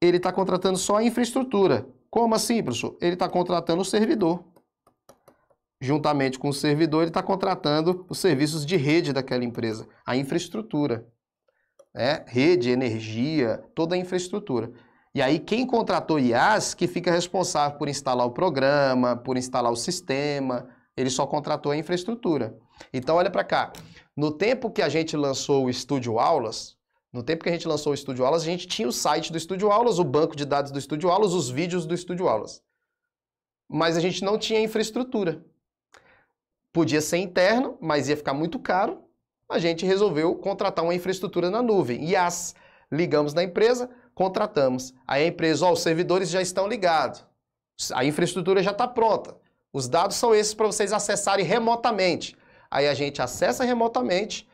ele está contratando só a infraestrutura. Como assim, professor? Ele está contratando o servidor. Juntamente com o servidor, ele está contratando os serviços de rede daquela empresa, a infraestrutura. Né, rede, energia, toda a infraestrutura. E aí quem contratou IaaS que fica responsável por instalar o programa, por instalar o sistema, ele só contratou a infraestrutura. Então olha para cá, no tempo que a gente lançou o Estúdio Aulas, no tempo que a gente lançou o Estúdio Aulas, a gente tinha o site do Estúdio Aulas, o banco de dados do Estúdio Aulas, os vídeos do Estúdio Aulas. Mas a gente não tinha infraestrutura. Podia ser interno, mas ia ficar muito caro a gente resolveu contratar uma infraestrutura na nuvem. IaaS. Ligamos na empresa, contratamos. Aí a empresa, ó, os servidores já estão ligados. A infraestrutura já está pronta. Os dados são esses para vocês acessarem remotamente. Aí a gente acessa remotamente,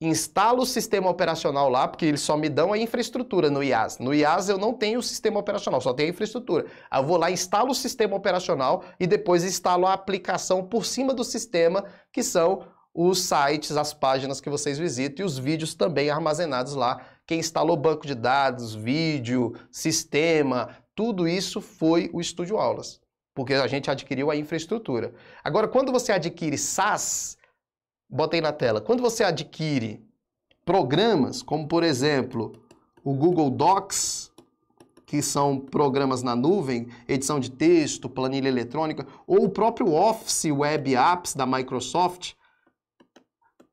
instala o sistema operacional lá, porque eles só me dão a infraestrutura no IaaS. No IaaS eu não tenho o sistema operacional, só tenho a infraestrutura. Aí eu vou lá, instalo o sistema operacional e depois instalo a aplicação por cima do sistema, que são os sites, as páginas que vocês visitam e os vídeos também armazenados lá. Quem instalou banco de dados, vídeo, sistema, tudo isso foi o Estúdio Aulas, porque a gente adquiriu a infraestrutura. Agora, quando você adquire SaaS, botei na tela, quando você adquire programas, como por exemplo o Google Docs, que são programas na nuvem, edição de texto, planilha eletrônica, ou o próprio Office Web Apps da Microsoft,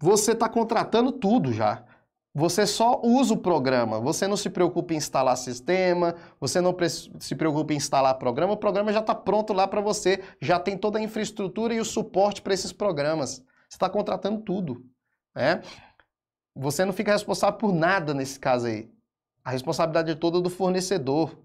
você está contratando tudo já. Você só usa o programa, você não se preocupa em instalar sistema, você não se preocupa em instalar programa, o programa já está pronto lá para você, já tem toda a infraestrutura e o suporte para esses programas. Você está contratando tudo. Né? Você não fica responsável por nada nesse caso aí. A responsabilidade é toda do fornecedor.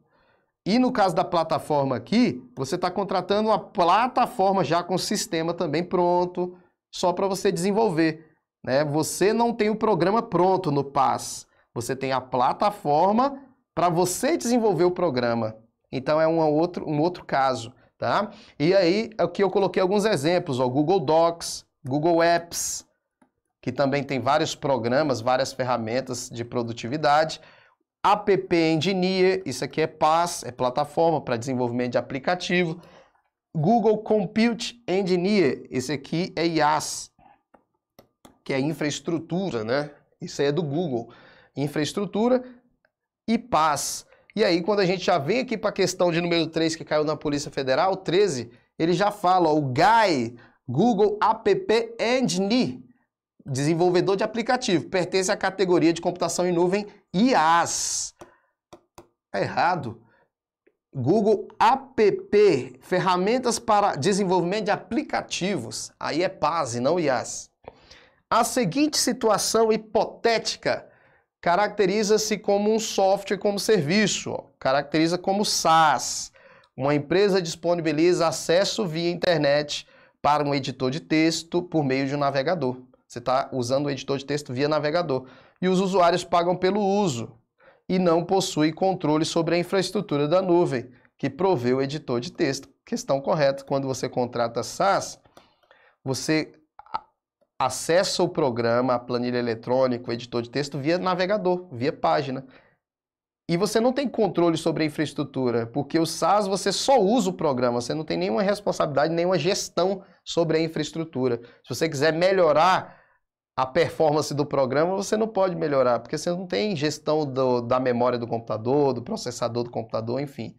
E no caso da plataforma aqui, você está contratando uma plataforma já com o sistema também pronto, só para você desenvolver. Né? Você não tem o programa pronto no PaaS. Você tem a plataforma para você desenvolver o programa. Então é um outro, um outro caso. Tá? E aí aqui eu coloquei alguns exemplos, o Google Docs, Google Apps, que também tem vários programas, várias ferramentas de produtividade. App Engineer, isso aqui é PaaS, é plataforma para desenvolvimento de aplicativo. Google Compute Engineer, esse aqui é IaaS, que é infraestrutura, né? Isso aí é do Google. Infraestrutura e paz. E aí, quando a gente já vem aqui para a questão de número 3 que caiu na Polícia Federal, 13, ele já fala, ó, o GAI, Google App Engine, desenvolvedor de aplicativo, pertence à categoria de computação em nuvem IaaS. É tá errado. Google App, ferramentas para desenvolvimento de aplicativos. Aí é PaaS, não IaaS. A seguinte situação hipotética caracteriza-se como um software como serviço, ó. caracteriza como SaaS. Uma empresa disponibiliza acesso via internet para um editor de texto por meio de um navegador. Você está usando o editor de texto via navegador. E os usuários pagam pelo uso e não possui controle sobre a infraestrutura da nuvem que provê o editor de texto. Questão correta, quando você contrata SaaS, você acessa o programa, a planilha eletrônica, o editor de texto via navegador, via página. E você não tem controle sobre a infraestrutura, porque o SaaS você só usa o programa, você não tem nenhuma responsabilidade, nenhuma gestão sobre a infraestrutura. Se você quiser melhorar a performance do programa, você não pode melhorar, porque você não tem gestão do, da memória do computador, do processador do computador, enfim.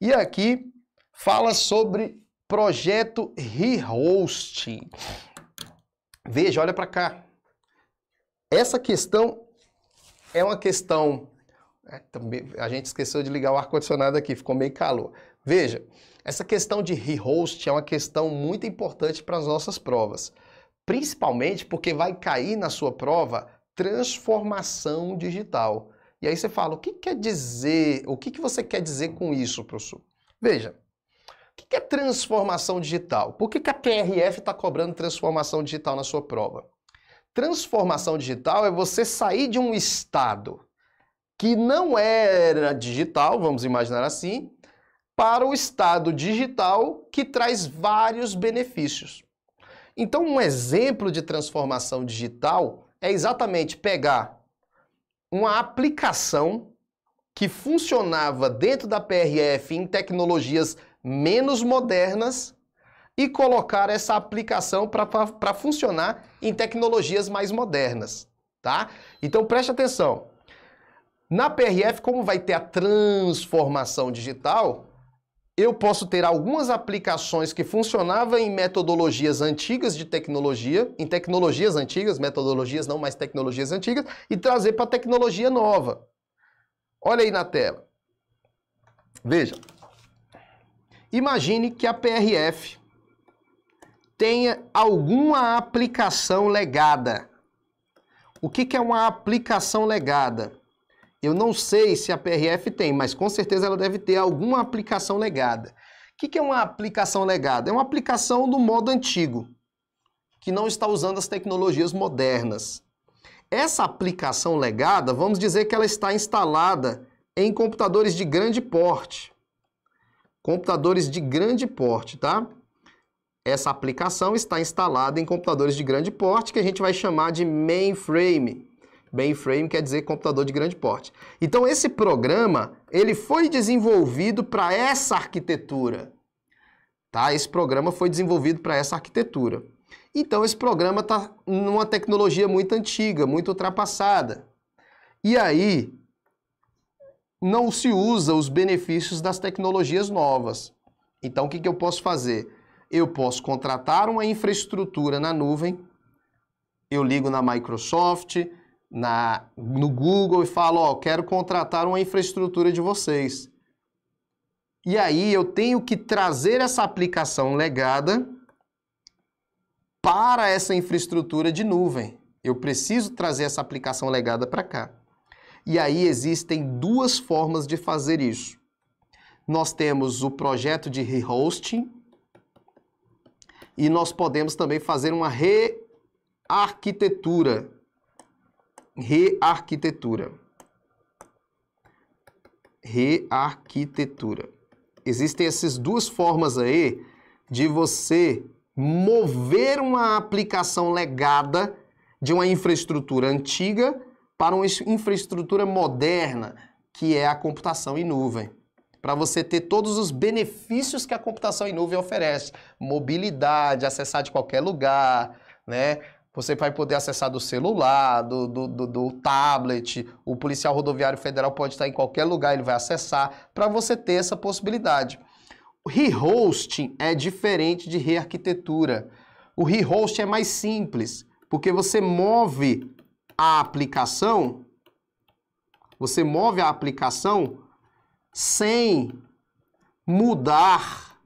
E aqui fala sobre projeto rehosting. Veja, olha para cá. Essa questão é uma questão. É, também, a gente esqueceu de ligar o ar-condicionado aqui, ficou meio calor. Veja, essa questão de rehost é uma questão muito importante para as nossas provas, principalmente porque vai cair na sua prova transformação digital. E aí você fala, o que quer dizer, o que, que você quer dizer com isso, professor? Veja, o que é transformação digital? Por que, a PRF está cobrando transformação digital na sua prova? Transformação digital é você sair de um estado que não era digital, vamos imaginar assim, para o estado digital que traz vários benefícios. Então, um exemplo de transformação digital é exatamente pegar uma aplicação que funcionava dentro da PRF em tecnologias menos modernas e colocar essa aplicação para funcionar em tecnologias mais modernas, tá? Então preste atenção. Na PRF, como vai ter a transformação digital, eu posso ter algumas aplicações que funcionavam em metodologias antigas de tecnologia, em tecnologias antigas, metodologias não mais tecnologias antigas, e trazer para tecnologia nova. Olha aí na tela. Veja. Imagine que a PRF tenha alguma aplicação legada. O que, que é uma aplicação legada? Eu não sei se a PRF tem, mas com certeza ela deve ter alguma aplicação legada. O que, que é uma aplicação legada? É uma aplicação do modo antigo, que não está usando as tecnologias modernas. Essa aplicação legada, vamos dizer que ela está instalada em computadores de grande porte computadores de grande porte, tá? Essa aplicação está instalada em computadores de grande porte, que a gente vai chamar de mainframe. Mainframe quer dizer computador de grande porte. Então esse programa, ele foi desenvolvido para essa arquitetura. Tá? Esse programa foi desenvolvido para essa arquitetura. Então esse programa está numa tecnologia muito antiga, muito ultrapassada. E aí, não se usa os benefícios das tecnologias novas. Então, o que, que eu posso fazer? Eu posso contratar uma infraestrutura na nuvem, eu ligo na Microsoft, na, no Google e falo, ó, quero contratar uma infraestrutura de vocês. E aí eu tenho que trazer essa aplicação legada para essa infraestrutura de nuvem. Eu preciso trazer essa aplicação legada para cá. E aí existem duas formas de fazer isso. Nós temos o projeto de rehosting e nós podemos também fazer uma rearquitetura. Rearquitetura. Rearquitetura. Existem essas duas formas aí de você mover uma aplicação legada de uma infraestrutura antiga para uma infraestrutura moderna, que é a computação em nuvem. Para você ter todos os benefícios que a computação em nuvem oferece: mobilidade, acessar de qualquer lugar, né? Você vai poder acessar do celular, do, do, do, do tablet, o policial rodoviário federal pode estar em qualquer lugar, ele vai acessar, para você ter essa possibilidade. O rehosting é diferente de rearquitetura. O rehosting é mais simples, porque você move a aplicação, você move a aplicação sem mudar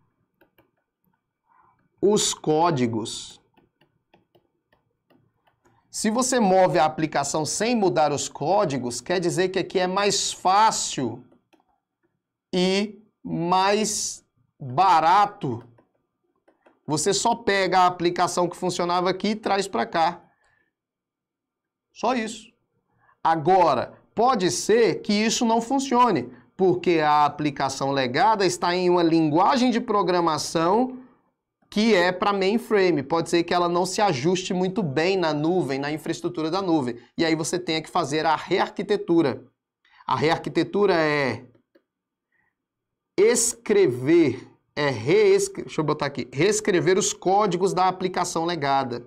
os códigos. Se você move a aplicação sem mudar os códigos, quer dizer que aqui é mais fácil e mais barato. Você só pega a aplicação que funcionava aqui e traz para cá. Só isso. Agora, pode ser que isso não funcione, porque a aplicação legada está em uma linguagem de programação que é para mainframe. Pode ser que ela não se ajuste muito bem na nuvem, na infraestrutura da nuvem. E aí você tenha que fazer a rearquitetura. A rearquitetura é escrever, é reescrever, deixa eu botar aqui, reescrever os códigos da aplicação legada.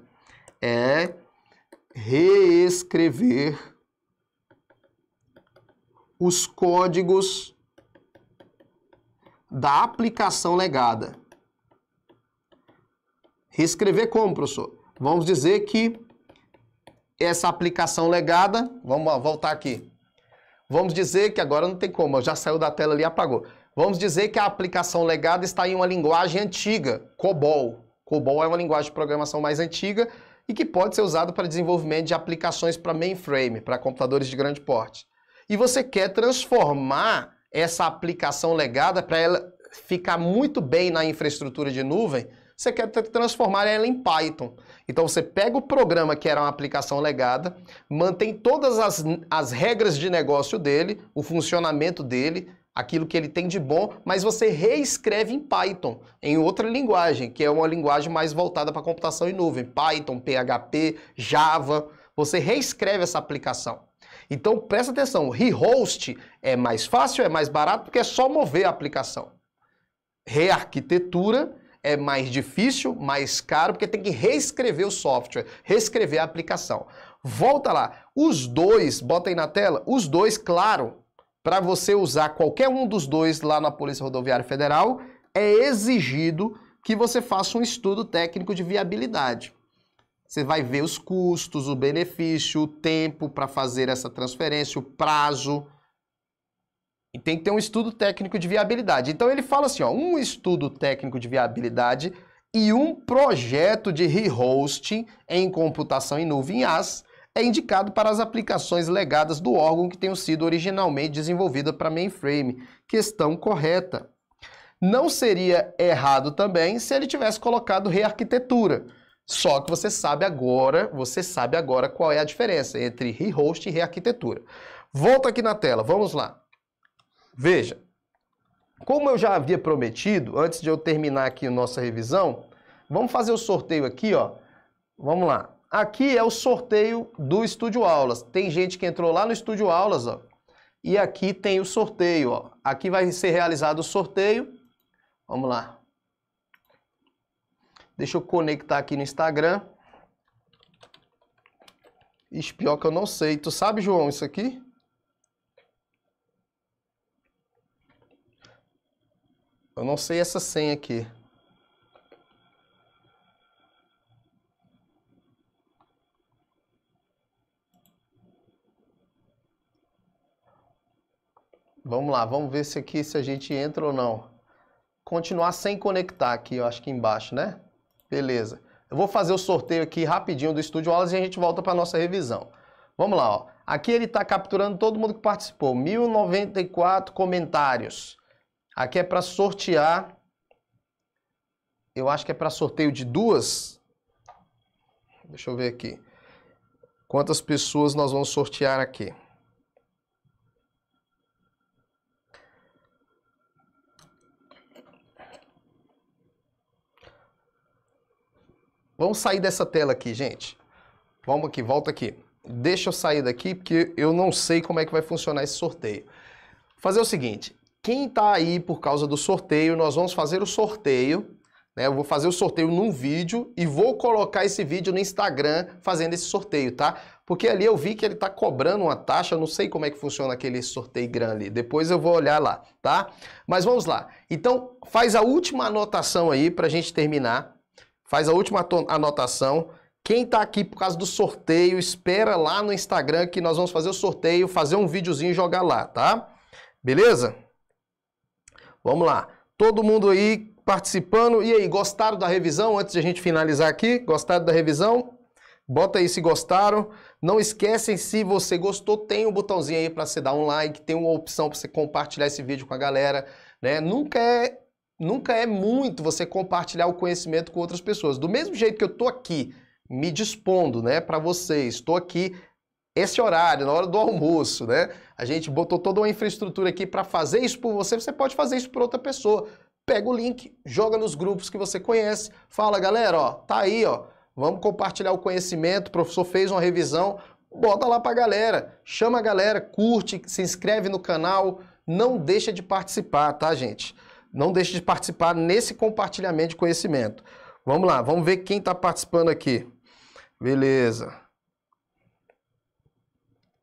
É reescrever os códigos da aplicação legada. Reescrever como, professor? Vamos dizer que essa aplicação legada, vamos voltar aqui. Vamos dizer que agora não tem como, já saiu da tela ali e apagou. Vamos dizer que a aplicação legada está em uma linguagem antiga, COBOL. COBOL é uma linguagem de programação mais antiga, e que pode ser usado para desenvolvimento de aplicações para mainframe, para computadores de grande porte. E você quer transformar essa aplicação legada para ela ficar muito bem na infraestrutura de nuvem, você quer transformar ela em Python. Então você pega o programa que era uma aplicação legada, mantém todas as, as regras de negócio dele, o funcionamento dele, aquilo que ele tem de bom, mas você reescreve em Python, em outra linguagem, que é uma linguagem mais voltada para computação em nuvem, Python, PHP, Java, você reescreve essa aplicação. Então presta atenção, rehost é mais fácil, é mais barato, porque é só mover a aplicação. Rearquitetura é mais difícil, mais caro, porque tem que reescrever o software, reescrever a aplicação. Volta lá, os dois, bota aí na tela, os dois, claro, para você usar qualquer um dos dois lá na Polícia Rodoviária Federal, é exigido que você faça um estudo técnico de viabilidade. Você vai ver os custos, o benefício, o tempo para fazer essa transferência, o prazo. E tem que ter um estudo técnico de viabilidade. Então ele fala assim, ó, um estudo técnico de viabilidade e um projeto de rehosting em computação em nuvem as é indicado para as aplicações legadas do órgão que tenham sido originalmente desenvolvida para mainframe. Questão correta. Não seria errado também se ele tivesse colocado rearquitetura. Só que você sabe agora, você sabe agora qual é a diferença entre rehost e rearquitetura. Volto aqui na tela, vamos lá. Veja, como eu já havia prometido, antes de eu terminar aqui a nossa revisão, vamos fazer o sorteio aqui, ó. Vamos lá. Aqui é o sorteio do Estúdio Aulas. Tem gente que entrou lá no Estúdio Aulas, ó. E aqui tem o sorteio, ó. Aqui vai ser realizado o sorteio. Vamos lá. Deixa eu conectar aqui no Instagram. Ixi, pior que eu não sei. Tu sabe, João, isso aqui? Eu não sei essa senha aqui. Vamos lá, vamos ver se aqui se a gente entra ou não. Continuar sem conectar aqui, eu acho que embaixo, né? Beleza. Eu vou fazer o sorteio aqui rapidinho do Estúdio Aulas e a gente volta para nossa revisão. Vamos lá, ó. Aqui ele está capturando todo mundo que participou. 1094 comentários. Aqui é para sortear. Eu acho que é para sorteio de duas. Deixa eu ver aqui. Quantas pessoas nós vamos sortear aqui? Vamos sair dessa tela aqui, gente. Vamos aqui, volta aqui. Deixa eu sair daqui porque eu não sei como é que vai funcionar esse sorteio. Fazer o seguinte, quem está aí por causa do sorteio, nós vamos fazer o sorteio, né? Eu vou fazer o sorteio num vídeo e vou colocar esse vídeo no Instagram fazendo esse sorteio, tá? Porque ali eu vi que ele está cobrando uma taxa, não sei como é que funciona aquele sorteio grande ali. Depois eu vou olhar lá, tá? Mas vamos lá. Então, faz a última anotação aí para a gente terminar faz a última anotação. Quem está aqui por causa do sorteio, espera lá no Instagram que nós vamos fazer o sorteio, fazer um videozinho e jogar lá, tá? Beleza? Vamos lá. Todo mundo aí participando. E aí, gostaram da revisão? Antes de a gente finalizar aqui, gostaram da revisão? Bota aí se gostaram. Não esquecem, se você gostou, tem um botãozinho aí para você dar um like, tem uma opção para você compartilhar esse vídeo com a galera. Né? Nunca é nunca é muito você compartilhar o conhecimento com outras pessoas. Do mesmo jeito que eu estou aqui me dispondo, né, para vocês, estou aqui esse horário, na hora do almoço, né? A gente botou toda uma infraestrutura aqui para fazer isso por você, você pode fazer isso por outra pessoa. Pega o link, joga nos grupos que você conhece, fala, galera, ó, tá aí, ó, vamos compartilhar o conhecimento, o professor fez uma revisão, bota lá para a galera, chama a galera, curte, se inscreve no canal, não deixa de participar, tá, gente? Não deixe de participar nesse compartilhamento de conhecimento. Vamos lá, vamos ver quem está participando aqui. Beleza.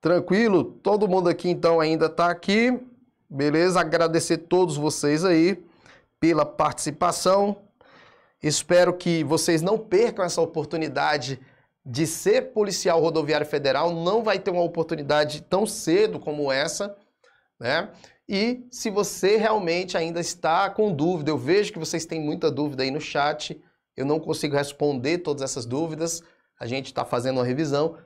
Tranquilo? Todo mundo aqui então ainda está aqui. Beleza? Agradecer todos vocês aí pela participação. Espero que vocês não percam essa oportunidade de ser policial rodoviário federal. Não vai ter uma oportunidade tão cedo como essa, né? E se você realmente ainda está com dúvida, eu vejo que vocês têm muita dúvida aí no chat, eu não consigo responder todas essas dúvidas, a gente está fazendo uma revisão.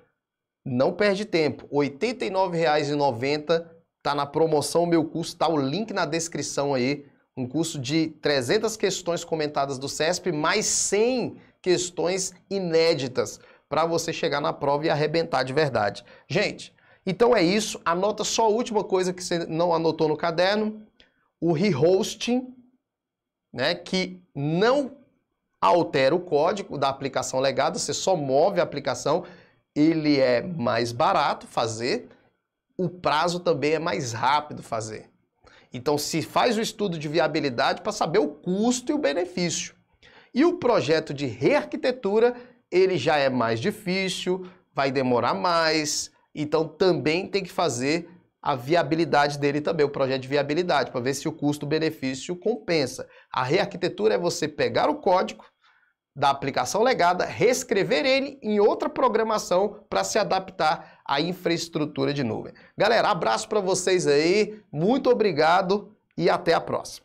Não perde tempo, R$ 89,90 está na promoção meu curso, está o link na descrição aí. Um curso de 300 questões comentadas do CESP, mais 100 questões inéditas para você chegar na prova e arrebentar de verdade. Gente, então é isso, anota só a última coisa que você não anotou no caderno, o rehosting, né, que não altera o código da aplicação legada, você só move a aplicação, ele é mais barato fazer, o prazo também é mais rápido fazer. Então se faz o estudo de viabilidade para saber o custo e o benefício. E o projeto de rearquitetura, ele já é mais difícil, vai demorar mais, então também tem que fazer a viabilidade dele também, o projeto de viabilidade, para ver se o custo-benefício compensa. A rearquitetura é você pegar o código da aplicação legada, reescrever ele em outra programação para se adaptar à infraestrutura de nuvem. Galera, abraço para vocês aí, muito obrigado e até a próxima.